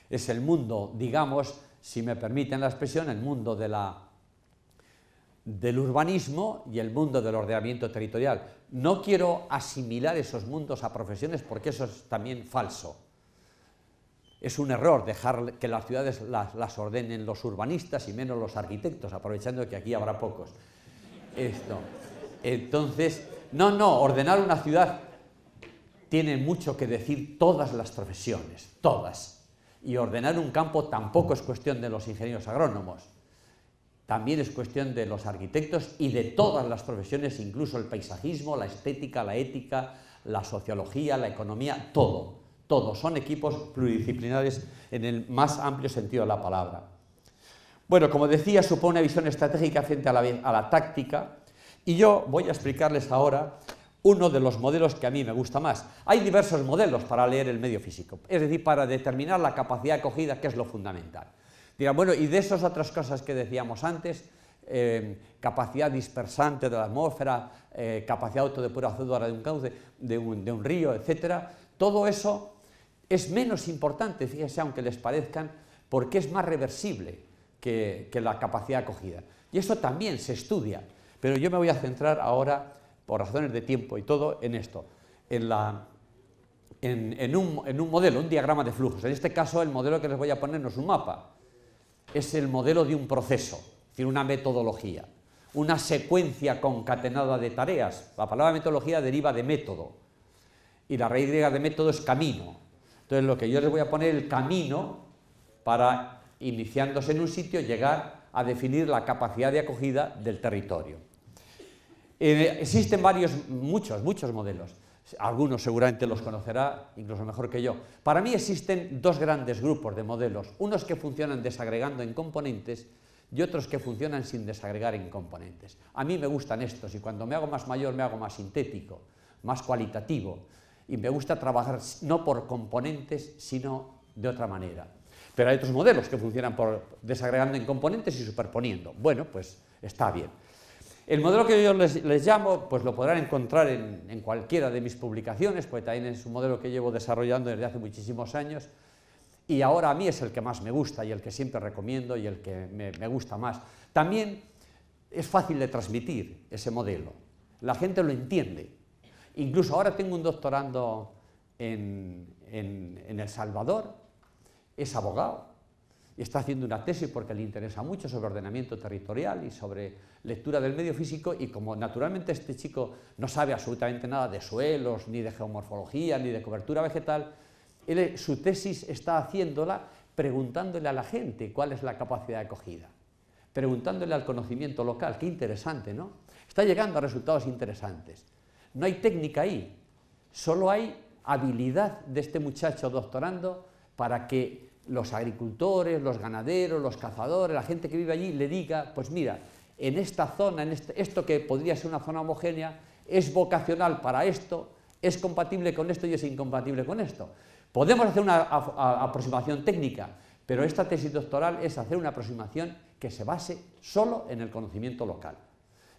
es el mundo, digamos, si me permiten la expresión, el mundo del urbanismo y el mundo del ordenamiento territorial. No quiero asimilar esos mundos a profesiones porque eso es también falso. Es un error dejar que las ciudades las, ordenen los urbanistas y menos los arquitectos, aprovechando que aquí habrá pocos. Esto. Entonces, no, no, ordenar una ciudad tiene mucho que decir todas las profesiones, todas y ordenar un campo tampoco es cuestión de los ingenieros agrónomos, también es cuestión de los arquitectos y de todas las profesiones, incluso el paisajismo, la estética, la ética, la sociología, la economía, todo. Todo. Son equipos pluridisciplinares en el más amplio sentido de la palabra. Bueno, como decía, supone una visión estratégica frente a la, a la táctica y yo voy a explicarles ahora uno de los modelos que a mí me gusta más. Hay diversos modelos para leer el medio físico, es decir, para determinar la capacidad acogida, que es lo fundamental. bueno, y de esas otras cosas que decíamos antes, eh, capacidad dispersante de la atmósfera, eh, capacidad auto de un cauce, de un, de un río, etcétera, todo eso es menos importante, fíjense, aunque les parezcan, porque es más reversible que, que la capacidad acogida. Y eso también se estudia, pero yo me voy a centrar ahora por razones de tiempo y todo, en esto, en, un, modelo, un diagrama de flujos. En este caso, el modelo que les voy a poner no es un mapa, es el modelo de un proceso, es decir, una metodología, una secuencia concatenada de tareas. La palabra metodología deriva de método, y la raíz griega de método es camino. Entonces, lo que yo les voy a poner el camino para, iniciándose en un sitio, llegar a definir la capacidad de acogida del territorio. Eh, existen varios, muchos, muchos modelos. Algunos seguramente los conocerá incluso mejor que yo. Para mí existen dos grandes grupos de modelos, unos que funcionan desagregando en componentes y otros que funcionan sin desagregar en componentes. A mí me gustan estos y cuando me hago más mayor me hago más sintético, más cualitativo y me gusta trabajar no por componentes sino de otra manera. Pero hay otros modelos que funcionan por desagregando en componentes y superponiendo. Bueno, pues está bien. El modelo que yo les, llamo, pues lo podrán encontrar en, cualquiera de mis publicaciones, porque también es un modelo que llevo desarrollando desde hace muchísimos años, y ahora a mí es el que más me gusta y el que siempre recomiendo y el que me, gusta más. También es fácil de transmitir ese modelo, la gente lo entiende. Incluso ahora tengo un doctorando en El Salvador, es abogado, y está haciendo una tesis porque le interesa mucho sobre ordenamiento territorial y sobre lectura del medio físico y como naturalmente este chico no sabe absolutamente nada de suelos, ni de geomorfología, ni de cobertura vegetal, él, eh, su tesis está haciéndola preguntándole a la gente cuál es la capacidad de acogida, preguntándole al conocimiento local, qué interesante, ¿no? Está llegando a resultados interesantes. No hay técnica ahí, solo hay habilidad de este muchacho doctorando para que los agricultores, los ganaderos, los cazadores, la gente que vive allí, le diga, pues mira, en esta zona, en este, esto que podría ser una zona homogénea, es vocacional para esto, es compatible con esto y es incompatible con esto. Podemos hacer una aproximación técnica, pero esta tesis doctoral es hacer una aproximación que se base solo en el conocimiento local.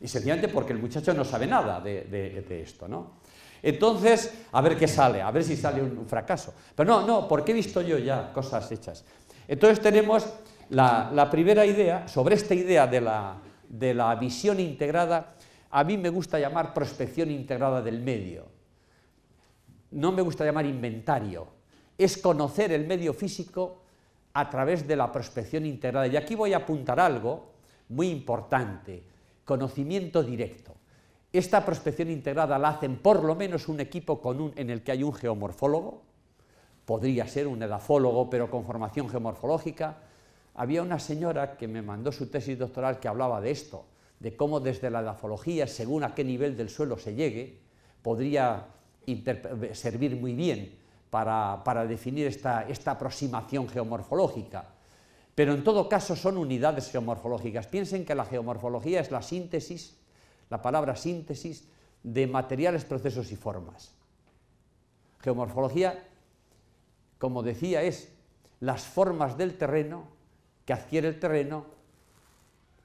Y sencillamente porque el muchacho no sabe nada de, de esto, ¿no? Entonces, a ver qué sale, a ver si sale un fracaso. Pero no, no, porque he visto yo ya cosas hechas. Entonces tenemos la, primera idea, sobre esta idea de la, de la visión integrada, a mí me gusta llamar prospección integrada del medio. No me gusta llamar inventario. Es conocer el medio físico a través de la prospección integrada. Y aquí voy a apuntar algo muy importante, conocimiento directo. Esta prospección integrada la hacen por lo menos un equipo un, en el que hay un geomorfólogo, podría ser un edafólogo, pero con formación geomorfológica. Había una señora que me mandó su tesis doctoral que hablaba de esto, de cómo desde la edafología, según a qué nivel del suelo se llegue, podría servir muy bien para, definir esta, esta aproximación geomorfológica. Pero en todo caso son unidades geomorfológicas. Piensen que la geomorfología es la síntesis la palabra síntesis de materiales, procesos y formas. Geomorfología, como decía, es las formas del terreno que adquiere el terreno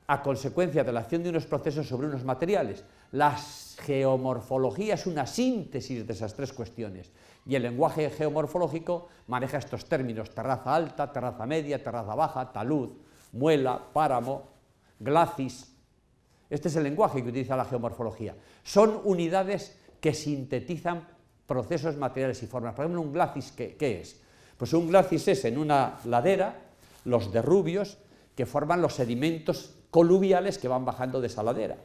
a consecuencia de la acción de unos procesos sobre unos materiales. La geomorfología es una síntesis de esas tres cuestiones y el lenguaje geomorfológico maneja estos términos, terraza alta, terraza media, terraza baja, talud, muela, páramo, glacis, este es el lenguaje que utiliza la geomorfología. Son unidades que sintetizan procesos, materiales y formas. Por ejemplo, un glacis, ¿qué, es? Pues un glacis es en una ladera los derrubios que forman los sedimentos coluviales que van bajando de esa ladera.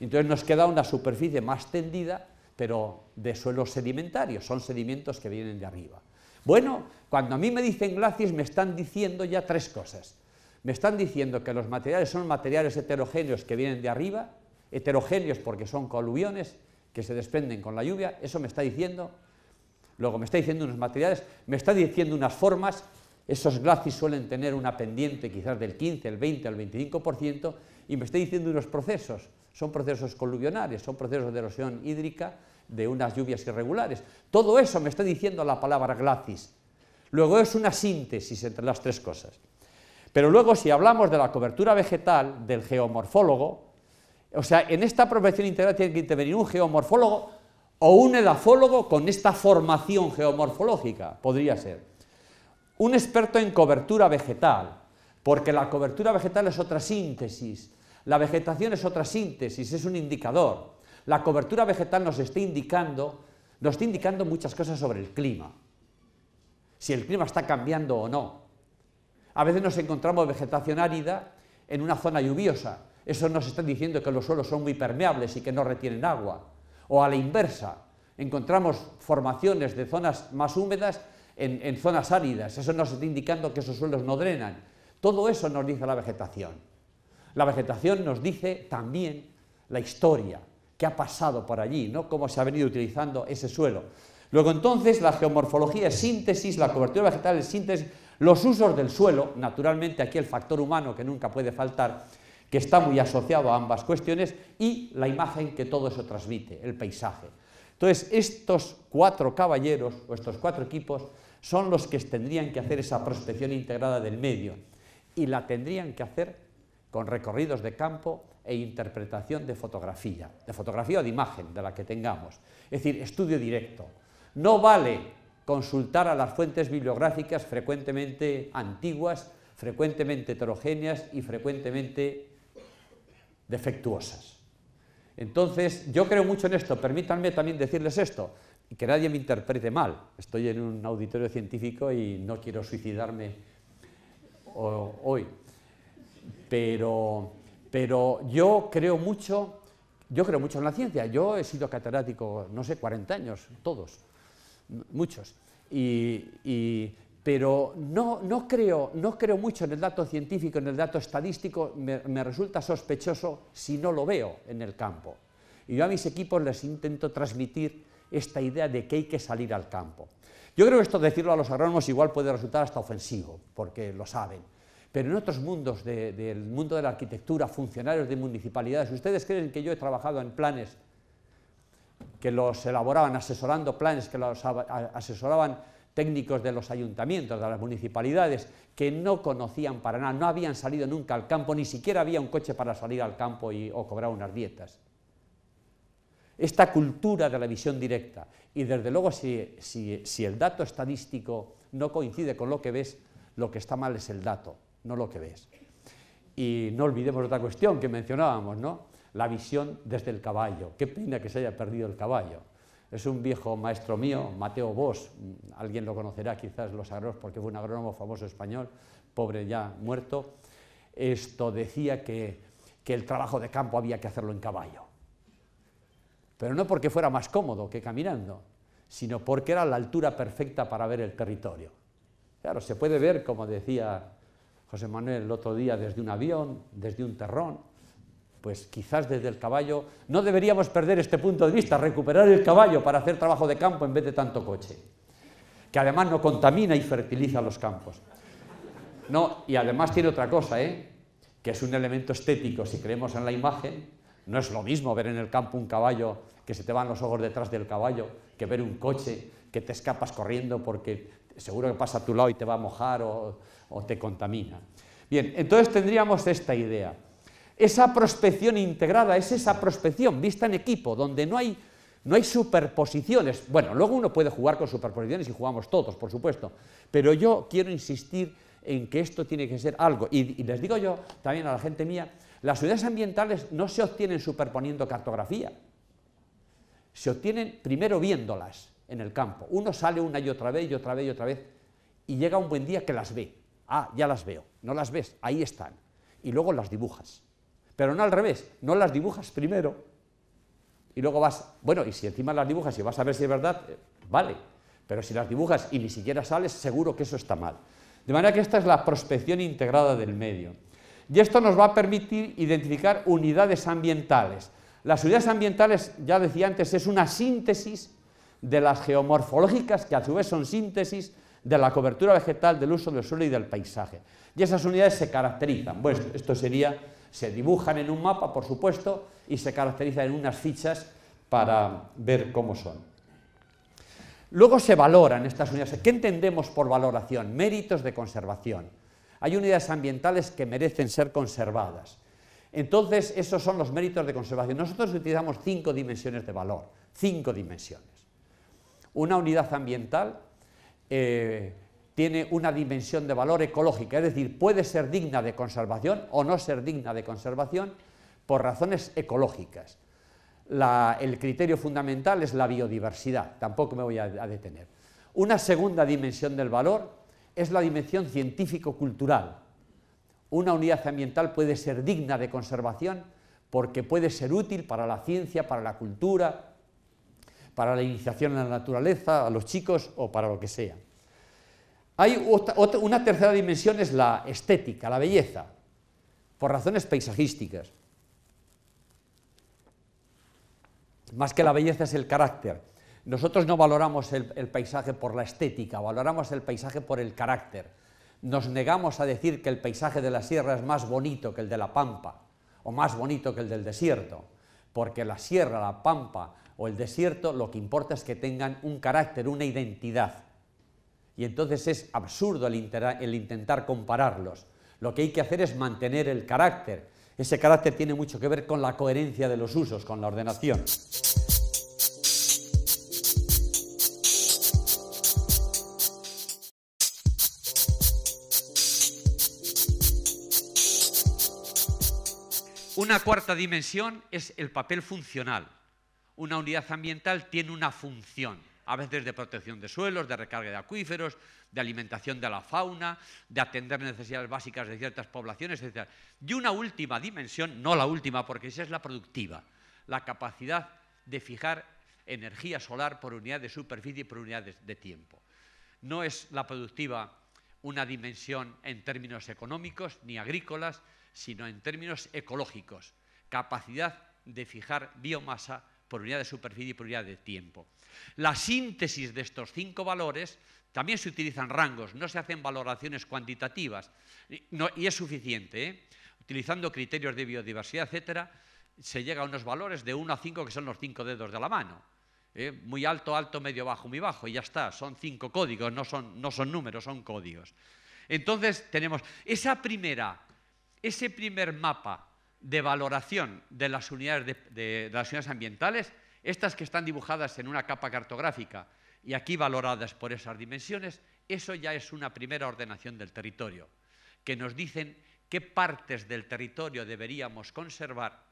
Entonces nos queda una superficie más tendida, pero de suelos sedimentarios, son sedimentos que vienen de arriba. Bueno, cuando a mí me dicen glacis me están diciendo ya tres cosas me están diciendo que los materiales son materiales heterogéneos que vienen de arriba, heterogéneos porque son coluviones que se desprenden con la lluvia, eso me está diciendo. Luego me está diciendo unos materiales, me está diciendo unas formas, esos glacis suelen tener una pendiente quizás del 15, el 20, el 25%, y me está diciendo unos procesos, son procesos coluvionales, son procesos de erosión hídrica, de unas lluvias irregulares. Todo eso me está diciendo la palabra glacis. Luego es una síntesis entre las tres cosas. Pero luego si hablamos de la cobertura vegetal, del geomorfólogo, o sea, en esta profesión integral tiene que intervenir un geomorfólogo o un edafólogo con esta formación geomorfológica, podría ser. Un experto en cobertura vegetal, porque la cobertura vegetal es otra síntesis, la vegetación es otra síntesis, es un indicador. La cobertura vegetal nos está indicando, nos está indicando muchas cosas sobre el clima. Si el clima está cambiando o no, a veces nos encontramos vegetación árida en una zona lluviosa. Eso nos está diciendo que los suelos son muy permeables y que no retienen agua. O a la inversa, encontramos formaciones de zonas más húmedas en, zonas áridas. Eso nos está indicando que esos suelos no drenan. Todo eso nos dice la vegetación. La vegetación nos dice también la historia, qué ha pasado por allí, ¿no? cómo se ha venido utilizando ese suelo. Luego entonces la geomorfología es síntesis, la cobertura vegetal es síntesis los usos del suelo, naturalmente aquí el factor humano que nunca puede faltar, que está muy asociado a ambas cuestiones, y la imagen que todo eso transmite, el paisaje. Entonces, estos cuatro caballeros, o estos cuatro equipos, son los que tendrían que hacer esa prospección integrada del medio, y la tendrían que hacer con recorridos de campo e interpretación de fotografía, de fotografía o de imagen, de la que tengamos. Es decir, estudio directo. No vale consultar a las fuentes bibliográficas frecuentemente antiguas, frecuentemente heterogéneas y frecuentemente defectuosas. Entonces, yo creo mucho en esto, permítanme también decirles esto, y que nadie me interprete mal, estoy en un auditorio científico y no quiero suicidarme hoy, pero, pero yo creo mucho, yo creo mucho en la ciencia, yo he sido catedrático, no sé, 40 años, todos, muchos. Y, pero no, no, creo, no creo mucho en el dato científico, en el dato estadístico, me, resulta sospechoso si no lo veo en el campo. Y yo a mis equipos les intento transmitir esta idea de que hay que salir al campo. Yo creo que esto decirlo a los agrónomos igual puede resultar hasta ofensivo, porque lo saben. Pero en otros mundos del mundo de la arquitectura, funcionarios de municipalidades, ustedes creen que yo he trabajado en planes que los elaboraban asesorando planes, que los asesoraban técnicos de los ayuntamientos, de las municipalidades, que no conocían para nada, no habían salido nunca al campo, ni siquiera había un coche para salir al campo o cobrar unas dietas. Esta cultura de la visión directa, y desde luego si, si el dato estadístico no coincide con lo que ves, lo que está mal es el dato, no lo que ves. Y no olvidemos otra cuestión que mencionábamos, ¿no? la visión desde el caballo. Qué pena que se haya perdido el caballo. Es un viejo maestro mío, Mateo Bosch, mm, alguien lo conocerá quizás los agrónomos porque fue un agrónomo famoso español, pobre ya muerto, esto decía que el trabajo de campo había que hacerlo en caballo. Pero no porque fuera más cómodo que caminando, sino porque era la altura perfecta para ver el territorio. Claro, se puede ver, como decía José Manuel el otro día, desde un avión, desde un terrón, pues quizás desde el caballo no deberíamos perder este punto de vista, recuperar el caballo para hacer trabajo de campo en vez de tanto coche, que además no contamina y fertiliza los campos. No, y además tiene otra cosa, ¿eh? que es un elemento estético, si creemos en la imagen, no es lo mismo ver en el campo un caballo que se te van los ojos detrás del caballo, que ver un coche que te escapas corriendo porque seguro que pasa a tu lado y te va a mojar o te contamina. Bien, entonces tendríamos esta idea. Esa prospección integrada es esa prospección vista en equipo, donde no hay, superposiciones. Bueno, luego uno puede jugar con superposiciones y jugamos todos, por supuesto, pero yo quiero insistir en que esto tiene que ser algo. Y, y les digo yo también a la gente mía, las unidades ambientales no se obtienen superponiendo cartografía, se obtienen primero viéndolas en el campo. Uno sale una y otra vez y otra vez y otra vez y llega un buen día que las ve. Ah, ya las veo. No las ves, ahí están. Y luego las dibujas pero no al revés, no las dibujas primero y luego vas, bueno, y si encima las dibujas y vas a ver si es verdad, eh, vale, pero si las dibujas y ni siquiera sales, seguro que eso está mal. De manera que esta es la prospección integrada del medio. Y esto nos va a permitir identificar unidades ambientales. Las unidades ambientales, ya decía antes, es una síntesis de las geomorfológicas, que a su vez son síntesis de la cobertura vegetal, del uso del suelo y del paisaje. Y esas unidades se caracterizan. Bueno, esto sería se dibujan en un mapa, por supuesto, y se caracterizan en unas fichas para ver cómo son. Luego se valoran estas unidades. ¿Qué entendemos por valoración? Méritos de conservación. Hay unidades ambientales que merecen ser conservadas. Entonces, esos son los méritos de conservación. Nosotros utilizamos cinco dimensiones de valor, cinco dimensiones. Una unidad ambiental eh, tiene una dimensión de valor ecológica, es decir, puede ser digna de conservación o no ser digna de conservación por razones ecológicas. el criterio fundamental es la biodiversidad, tampoco me voy a, detener. Una segunda dimensión del valor es la dimensión científico-cultural. Una unidad ambiental puede ser digna de conservación porque puede ser útil para la ciencia, para la cultura, para la iniciación en la naturaleza, a los chicos o para lo que sea. Hay otra, una tercera dimensión, es la estética, la belleza, por razones paisajísticas. Más que la belleza es el carácter. Nosotros no valoramos el paisaje por la estética, valoramos el paisaje por el carácter. Nos negamos a decir que el paisaje de la sierra es más bonito que el de la pampa, o más bonito que el del desierto, porque la sierra, la pampa o el desierto lo que importa es que tengan un carácter, una identidad y entonces es absurdo el, intentar compararlos. Lo que hay que hacer es mantener el carácter. Ese carácter tiene mucho que ver con la coherencia de los usos, con la ordenación. Una cuarta dimensión es el papel funcional. Una unidad ambiental tiene una función a veces de protección de suelos, de recarga de acuíferos, de alimentación de la fauna, de atender necesidades básicas de ciertas poblaciones, etc. Y una última dimensión, no la última, porque esa es la productiva, la capacidad de fijar energía solar por unidad de superficie y por unidad de, de tiempo. No es la productiva una dimensión en términos económicos ni agrícolas, sino en términos ecológicos, capacidad de fijar biomasa por unidad de superficie y por unidad de tiempo. La síntesis de estos cinco valores también se utilizan rangos, no se hacen valoraciones cuantitativas y es suficiente. ¿eh? Utilizando criterios de biodiversidad, etcétera, se llega a unos valores de 1 a 5 que son los cinco dedos de la mano. ¿eh? Muy alto, alto, medio, bajo, muy bajo y ya está. Son cinco códigos, no son, no son números, son códigos. Entonces tenemos esa primera, ese primer mapa de valoración de las unidades, de, las unidades ambientales, estas que están dibujadas en una capa cartográfica y aquí valoradas por esas dimensiones, eso ya es una primera ordenación del territorio, que nos dicen qué partes del territorio deberíamos conservar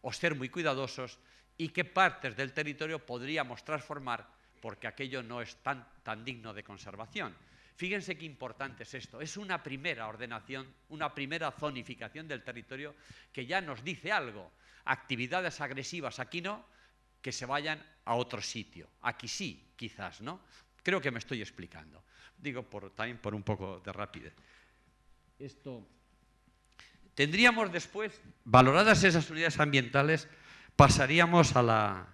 o ser muy cuidadosos y qué partes del territorio podríamos transformar porque aquello no es tan, tan digno de conservación. Fíjense qué importante es esto. Es una primera ordenación, una primera zonificación del territorio que ya nos dice algo. Actividades agresivas aquí no, que se vayan a otro sitio. Aquí sí, quizás, ¿no? Creo que me estoy explicando. Digo por, también por un poco de rapidez. Esto. Tendríamos después, valoradas esas unidades ambientales, pasaríamos a la,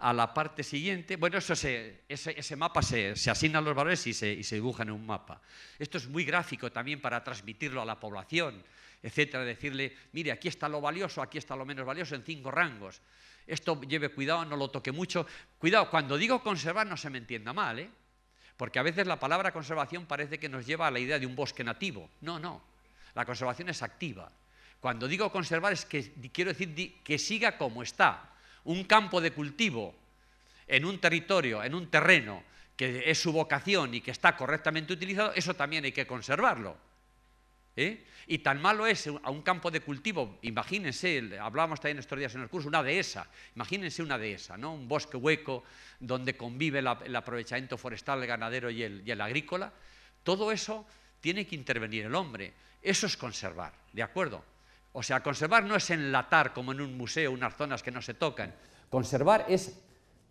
a la parte siguiente. Bueno, eso ese, mapa se, asigna asignan los valores y se, dibuja en un mapa. Esto es muy gráfico también para transmitirlo a la población, etcétera. Decirle, mire, aquí está lo valioso, aquí está lo menos valioso en cinco rangos. Esto lleve cuidado, no lo toque mucho. Cuidado, cuando digo conservar no se me entienda mal, ¿eh? porque a veces la palabra conservación parece que nos lleva a la idea de un bosque nativo. No, no. La conservación es activa. Cuando digo conservar es que quiero decir que siga como está un campo de cultivo en un territorio, en un terreno que es su vocación y que está correctamente utilizado, eso también hay que conservarlo. ¿eh? Y tan malo es a un campo de cultivo, imagínense, hablábamos también estos días en el curso, una dehesa, imagínense una dehesa, ¿no? un bosque hueco donde convive el aprovechamiento forestal, el ganadero y el agrícola, todo eso tiene que intervenir el hombre, eso es conservar, ¿de acuerdo? O sea, conservar no es enlatar como en un museo unas zonas que no se tocan. Conservar es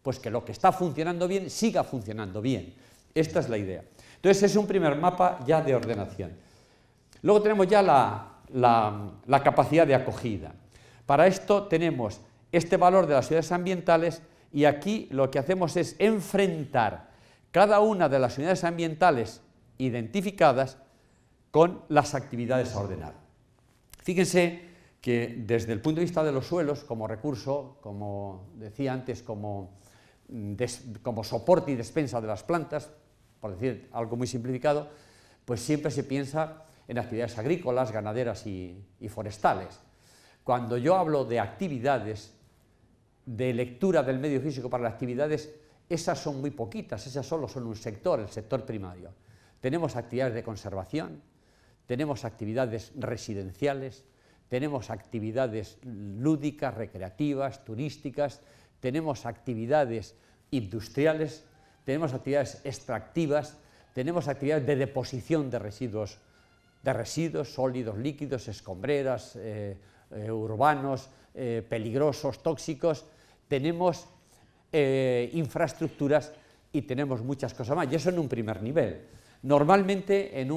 pues que lo que está funcionando bien siga funcionando bien. Esta es la idea. Entonces es un primer mapa ya de ordenación. Luego tenemos ya la, la capacidad de acogida. Para esto tenemos este valor de las unidades ambientales y aquí lo que hacemos es enfrentar cada una de las unidades ambientales identificadas con las actividades a ordenar. Fíjense que desde el punto de vista de los suelos, como recurso, como decía antes, mm, como, soporte y despensa de las plantas, por decir algo muy simplificado, pues siempre se piensa en actividades agrícolas, ganaderas y, y forestales. Cuando yo hablo de actividades, de lectura del medio físico para las actividades, esas son muy poquitas, esas solo son un sector, el sector primario. Tenemos actividades de conservación, tenemos actividades residenciales, tenemos actividades lúdicas, recreativas, turísticas, tenemos actividades industriales, tenemos actividades extractivas, tenemos actividades de deposición de residuos, de residuos sólidos, líquidos, escombreras, eh, eh, urbanos, eh, peligrosos, tóxicos, tenemos infraestructuras y tenemos muchas cosas más. Y eso en un primer nivel. Normalmente en,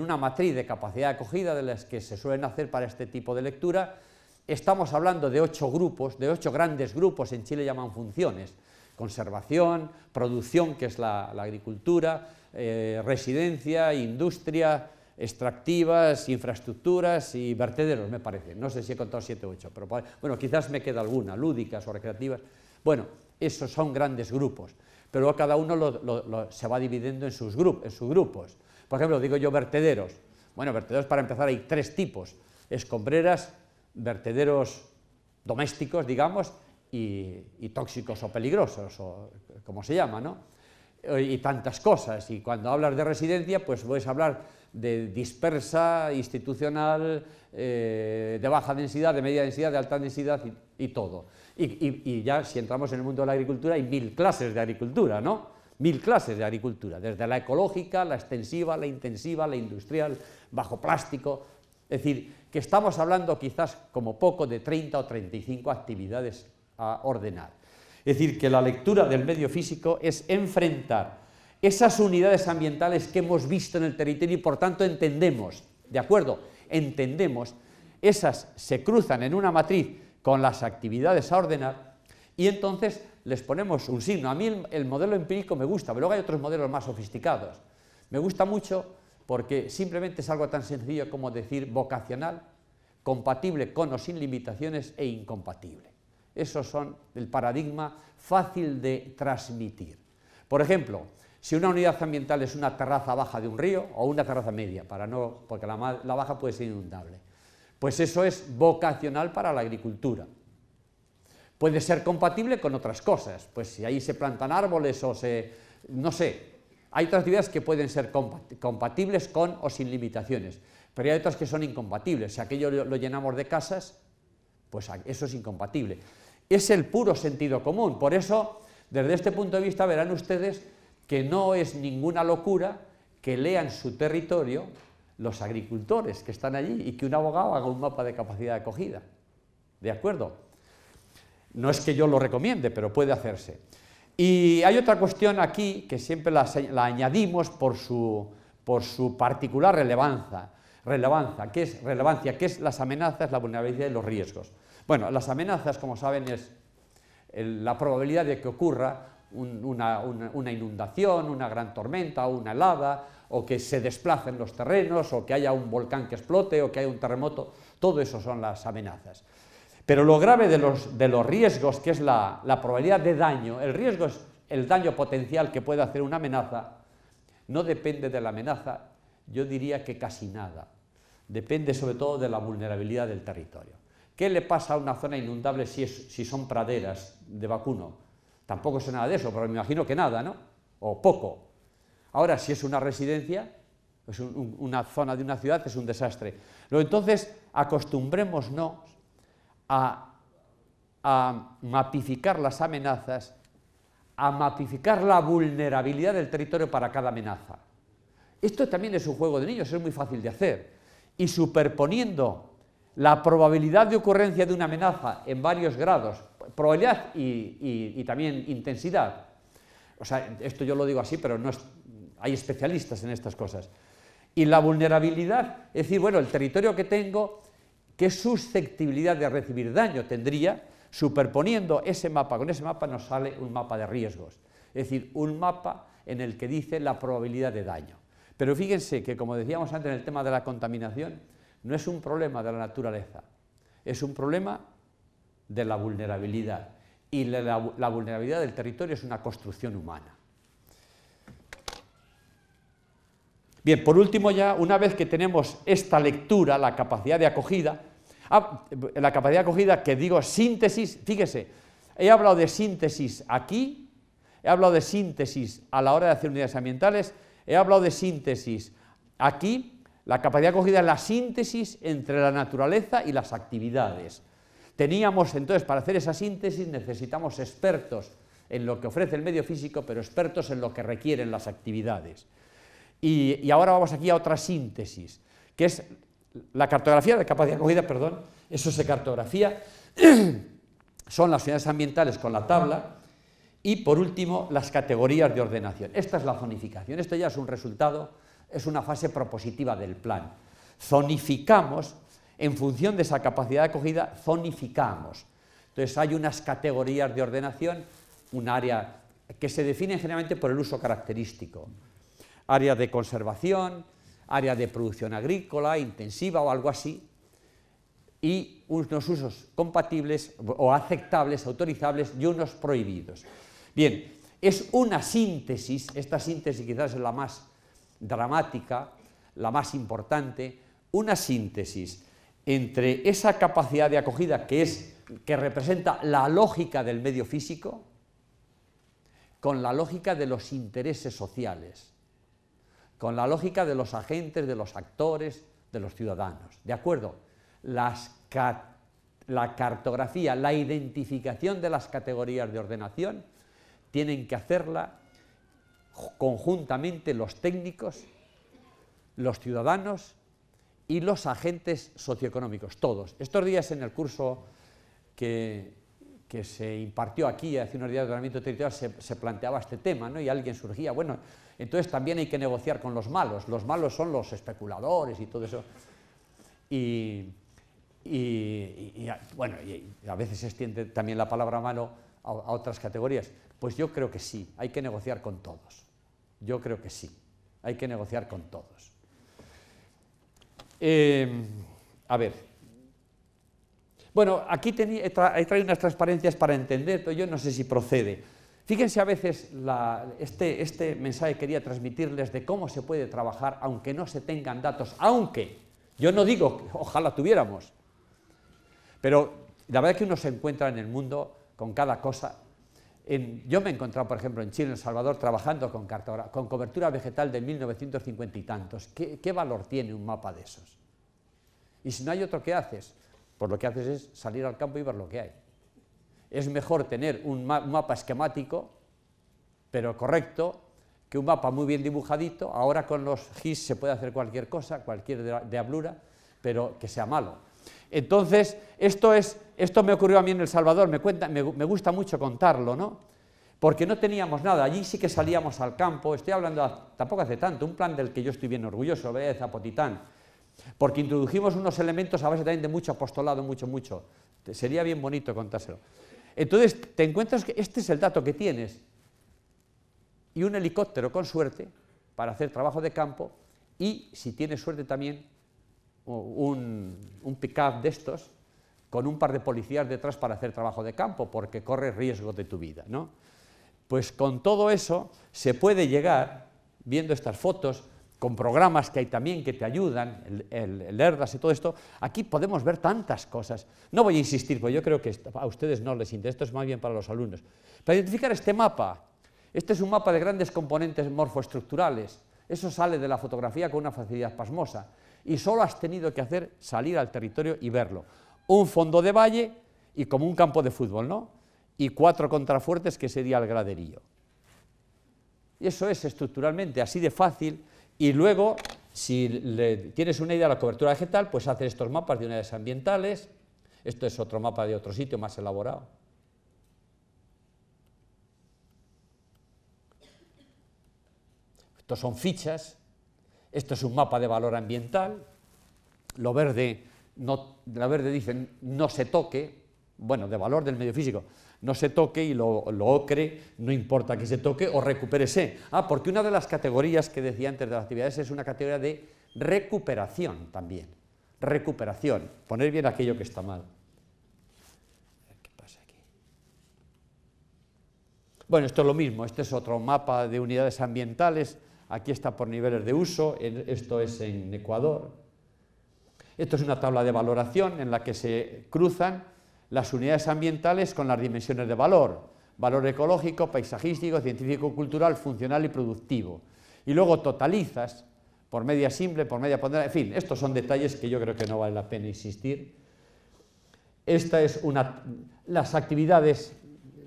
una matriz de capacidad de acogida de las que se suelen hacer para este tipo de lectura, estamos hablando de ocho grupos, de ocho grandes grupos, en Chile llaman funciones, conservación, producción, que es la, agricultura, eh, residencia, industria, extractivas, infraestructuras y vertederos, me parece. No sé si he contado siete u ocho, pero bueno, quizás me queda alguna, lúdicas o recreativas. Bueno, esos son grandes grupos pero cada uno se va dividiendo en sus, en sus grupos. Por ejemplo, digo yo vertederos. Bueno, vertederos para empezar hay tres tipos, escombreras, vertederos domésticos, digamos, y, tóxicos o peligrosos, o como se llama, ¿no? Eh, y tantas cosas, y cuando hablas de residencia, pues puedes hablar de dispersa, institucional, eh, de baja densidad, de media densidad, de alta densidad y, todo. Y, y, ya si entramos en el mundo de la agricultura hay mil clases de agricultura, ¿no? Mil clases de agricultura, desde la ecológica, la extensiva, la intensiva, la industrial, bajo plástico. Es decir, que estamos hablando quizás como poco de 30 o 35 actividades a ordenar. Es decir, que la lectura del medio físico es enfrentar esas unidades ambientales que hemos visto en el territorio y por tanto entendemos, ¿de acuerdo? Entendemos, esas se cruzan en una matriz con las actividades a ordenar y entonces les ponemos un signo. A mí el, modelo empírico me gusta, pero luego hay otros modelos más sofisticados. Me gusta mucho porque simplemente es algo tan sencillo como decir vocacional, compatible con o sin limitaciones e incompatible. Esos son el paradigma fácil de transmitir. Por ejemplo, si una unidad ambiental es una terraza baja de un río o una terraza media, para no, porque la, la baja puede ser inundable, pues eso es vocacional para la agricultura. Puede ser compatible con otras cosas, pues si ahí se plantan árboles o se... no sé, hay otras actividades que pueden ser compatibles con o sin limitaciones, pero hay otras que son incompatibles. Si aquello lo llenamos de casas, pues eso es incompatible. Es el puro sentido común. Por eso, desde este punto de vista, verán ustedes que no es ninguna locura que lean su territorio los agricultores que están allí y que un abogado haga un mapa de capacidad de acogida. ¿De acuerdo? No es que yo lo recomiende, pero puede hacerse. Y hay otra cuestión aquí que siempre la, añadimos por su, por su particular relevancia, relevancia que, es, relevancia, que es las amenazas, la vulnerabilidad y los riesgos. Bueno, las amenazas, como saben, es la probabilidad de que ocurra una, inundación, una gran tormenta, una helada, o que se desplacen los terrenos, o que haya un volcán que explote, o que haya un terremoto. Todo eso son las amenazas. Pero lo grave de los, riesgos, que es la, probabilidad de daño, el riesgo es el daño potencial que puede hacer una amenaza, no depende de la amenaza, yo diría que casi nada. Depende sobre todo de la vulnerabilidad del territorio. ¿Qué le pasa a una zona inundable si son praderas de vacuno? Tampoco sé nada de eso, pero me imagino que nada, ¿no? O poco. Ahora, si es una residencia, es una zona de una ciudad, es un desastre. entonces, acostumbrémonos a, a mapificar las amenazas, a mapificar la vulnerabilidad del territorio para cada amenaza. Esto también es un juego de niños, es muy fácil de hacer. Y superponiendo la probabilidad de ocurrencia de una amenaza en varios grados probabilidad y, también intensidad. O sea, esto yo lo digo así, pero no hay especialistas en estas cosas. Y la vulnerabilidad, es decir, bueno, el territorio que tengo, qué susceptibilidad de recibir daño tendría, superponiendo ese mapa con ese mapa nos sale un mapa de riesgos. Es decir, un mapa en el que dice la probabilidad de daño. Pero fíjense que, como decíamos antes en el tema de la contaminación, no es un problema de la naturaleza, es un problema de la vulnerabilidad. Y la, vulnerabilidad del territorio es una construcción humana. Bien, por último ya, una vez que tenemos esta lectura, la capacidad de acogida, ah, la capacidad de acogida que digo síntesis, fíjese, he hablado de síntesis aquí, he hablado de síntesis a la hora de hacer unidades ambientales, he hablado de síntesis aquí, la capacidad de acogida es la síntesis entre la naturaleza y las actividades. Teníamos entonces, para hacer esa síntesis, necesitamos expertos en lo que ofrece el medio físico, pero expertos en lo que requieren las actividades. Y, ahora vamos aquí a otra síntesis, que es la cartografía, de capacidad de acogida, perdón, eso se cartografía, son las unidades ambientales con la tabla, y por último, las categorías de ordenación. Esta es la zonificación, esto ya es un resultado, es una fase propositiva del plan. Zonificamos en función de esa capacidad de acogida, zonificamos. Entonces hay unas categorías de ordenación, un área que se define generalmente por el uso característico. Área de conservación, área de producción agrícola, intensiva o algo así, y unos usos compatibles o aceptables, autorizables y unos prohibidos. Bien, es una síntesis, esta síntesis quizás es la más dramática, la más importante, una síntesis entre esa capacidad de acogida que, es, que representa la lógica del medio físico con la lógica de los intereses sociales, con la lógica de los agentes, de los actores, de los ciudadanos. ¿De acuerdo? la cartografía, la identificación de las categorías de ordenación, tienen que hacerla conjuntamente los técnicos, los ciudadanos y los agentes socioeconómicos, todos. Estos días en el curso que, se impartió aquí hace unos días de ordenamiento territorial se, planteaba este tema ¿no? y alguien surgía, bueno, entonces también hay que negociar con los malos, los malos son los especuladores y todo eso. Y, bueno, a veces se extiende también la palabra malo a otras categorías. Pues yo creo que sí, hay que negociar con todos. Yo creo que sí, hay que negociar con todos. Em, a ver. Bueno, aquí he, unas transparencias para entender, pero yo no sé si procede. Fíjense a veces este, este mensaje quería transmitirles de cómo se puede trabajar aunque no se tengan datos, aunque yo no digo que ojalá tuviéramos, pero la verdad es que uno se encuentra en el mundo con cada cosa yo me he encontrado, por ejemplo, en Chile, en El Salvador, trabajando con, con cobertura vegetal de 1950 y tantos. ¿Qué, valor tiene un mapa de esos? Y si no hay otro, ¿qué haces? Pues lo que haces es salir al campo y ver lo que hay. Es mejor tener un, un mapa esquemático, pero correcto, que un mapa muy bien dibujadito. Ahora con los GIS se puede hacer cualquier cosa, cualquier diablura, pero que sea malo. Entonces, esto, es, esto me ocurrió a mí en El Salvador, me, cuenta, me, gusta mucho contarlo, ¿no? Porque no teníamos nada, allí sí que salíamos al campo, estoy hablando tampoco hace tanto, un plan del que yo estoy bien orgulloso, de Zapotitán, porque introdujimos unos elementos a base también de mucho apostolado, mucho, mucho. Sería bien bonito contárselo. Entonces, te encuentras que este es el dato que tienes, y un helicóptero con suerte para hacer trabajo de campo, y si tienes suerte también, un, un pick-up de estos con un par de policías detrás para hacer trabajo de campo, porque corre riesgo de tu vida. ¿no? Pues con todo eso se puede llegar, viendo estas fotos, con programas que hay también que te ayudan, el, ERDAS y todo esto, aquí podemos ver tantas cosas. No voy a insistir, porque yo creo que a ustedes no les interesa, esto es más bien para los alumnos. Para identificar este mapa, este es un mapa de grandes componentes morfoestructurales, eso sale de la fotografía con una facilidad pasmosa y solo has tenido que hacer salir al territorio y verlo. Un fondo de valle y como un campo de fútbol, ¿no? Y cuatro contrafuertes que sería el graderío. Y eso es estructuralmente así de fácil y luego si tienes una idea de la cobertura vegetal, pues haces estos mapas de unidades ambientales, esto es otro mapa de otro sitio más elaborado. Estos son fichas, esto es un mapa de valor ambiental. Lo verde, no, la verde dicen no se toque, bueno, de valor del medio físico, no se toque y lo, lo, ocre, no importa que se toque o recupérese. Ah, porque una de las categorías que decía antes de las actividades es una categoría de recuperación también. Recuperación, poner bien aquello que está mal. ¿Qué pasa aquí? Bueno, esto es lo mismo, este es otro mapa de unidades ambientales Aquí está por niveles de uso, esto es en Ecuador. Esto es una tabla de valoración en la que se cruzan las unidades ambientales con las dimensiones de valor, valor ecológico, paisajístico, científico, cultural, funcional y productivo. Y luego totalizas por media simple, por media ponderada, en fin, estos son detalles que yo creo que no vale la pena insistir. Esta es una las actividades,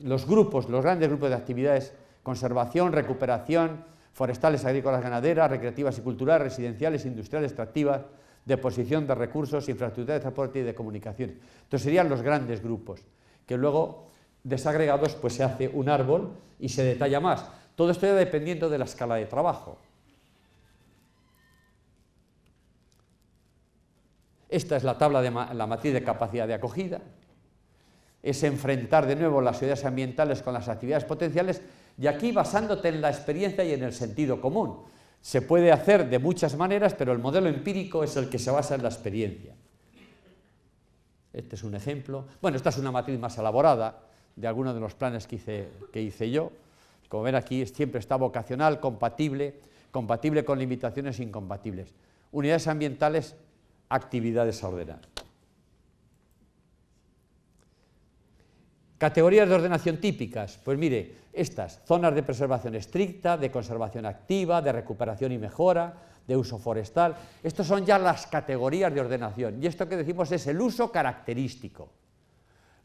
los grupos, los grandes grupos de actividades, conservación, recuperación, forestales, agrícolas, ganaderas, recreativas y culturales, residenciales, industriales, extractivas, de posición de recursos, infraestructura de transporte y de comunicaciones. Entonces serían los grandes grupos, que luego desagregados pues se hace un árbol y se detalla más. Todo esto ya dependiendo de la escala de trabajo. Esta es la tabla de la matriz de capacidad de acogida. Es enfrentar de nuevo las ciudades ambientales con las actividades potenciales y aquí, basándote en la experiencia y en el sentido común. Se puede hacer de muchas maneras, pero el modelo empírico es el que se basa en la experiencia. Este es un ejemplo. Bueno, esta es una matriz más elaborada de algunos de los planes que hice, que hice yo. Como ven aquí, siempre está vocacional, compatible, compatible con limitaciones incompatibles. Unidades ambientales, actividades a ordenar. Categorías de ordenación típicas, pues mire, estas, zonas de preservación estricta, de conservación activa, de recuperación y mejora, de uso forestal, estas son ya las categorías de ordenación, y esto que decimos es el uso característico.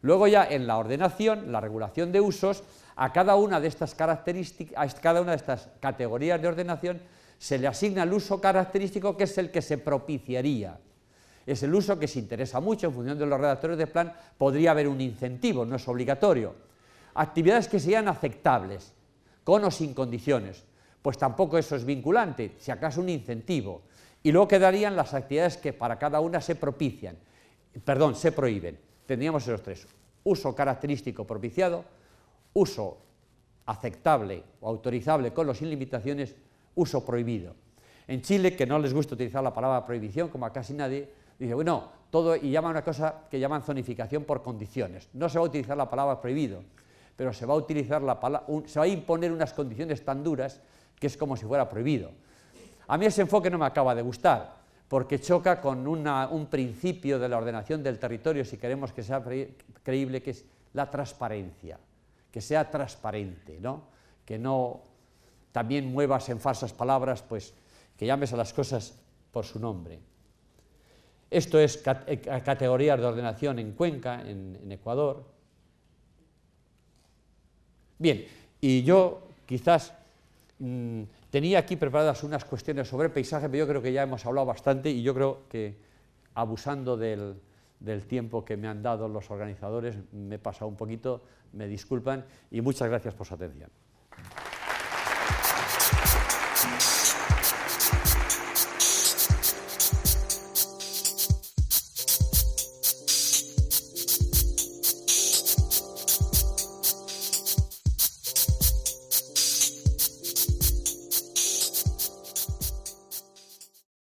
Luego ya en la ordenación, la regulación de usos, a cada una de estas, características, a cada una de estas categorías de ordenación se le asigna el uso característico que es el que se propiciaría. Es el uso que se interesa mucho en función de los redactores de plan, podría haber un incentivo, no es obligatorio. Actividades que sean aceptables, con o sin condiciones, pues tampoco eso es vinculante, si acaso un incentivo. Y luego quedarían las actividades que para cada una se propician, perdón, se prohíben. Tendríamos esos tres, uso característico propiciado, uso aceptable o autorizable con o sin limitaciones, uso prohibido. En Chile, que no les gusta utilizar la palabra prohibición, como a casi nadie, Dice, bueno, todo, y llama una cosa que llaman zonificación por condiciones. No se va a utilizar la palabra prohibido, pero se va a utilizar la se va a imponer unas condiciones tan duras que es como si fuera prohibido. A mí ese enfoque no me acaba de gustar, porque choca con un principio de la ordenación del territorio, si queremos que sea creíble, que es la transparencia, que sea transparente, ¿no? que no también muevas en falsas palabras, pues que llames a las cosas por su nombre. Esto es eh, categorías de ordenación en Cuenca, en, Ecuador. Bien, y yo quizás mm, tenía aquí preparadas unas cuestiones sobre el paisaje, pero yo creo que ya hemos hablado bastante y yo creo que abusando del tiempo que me han dado los organizadores, me he pasado un poquito, me disculpan y muchas gracias por su atención.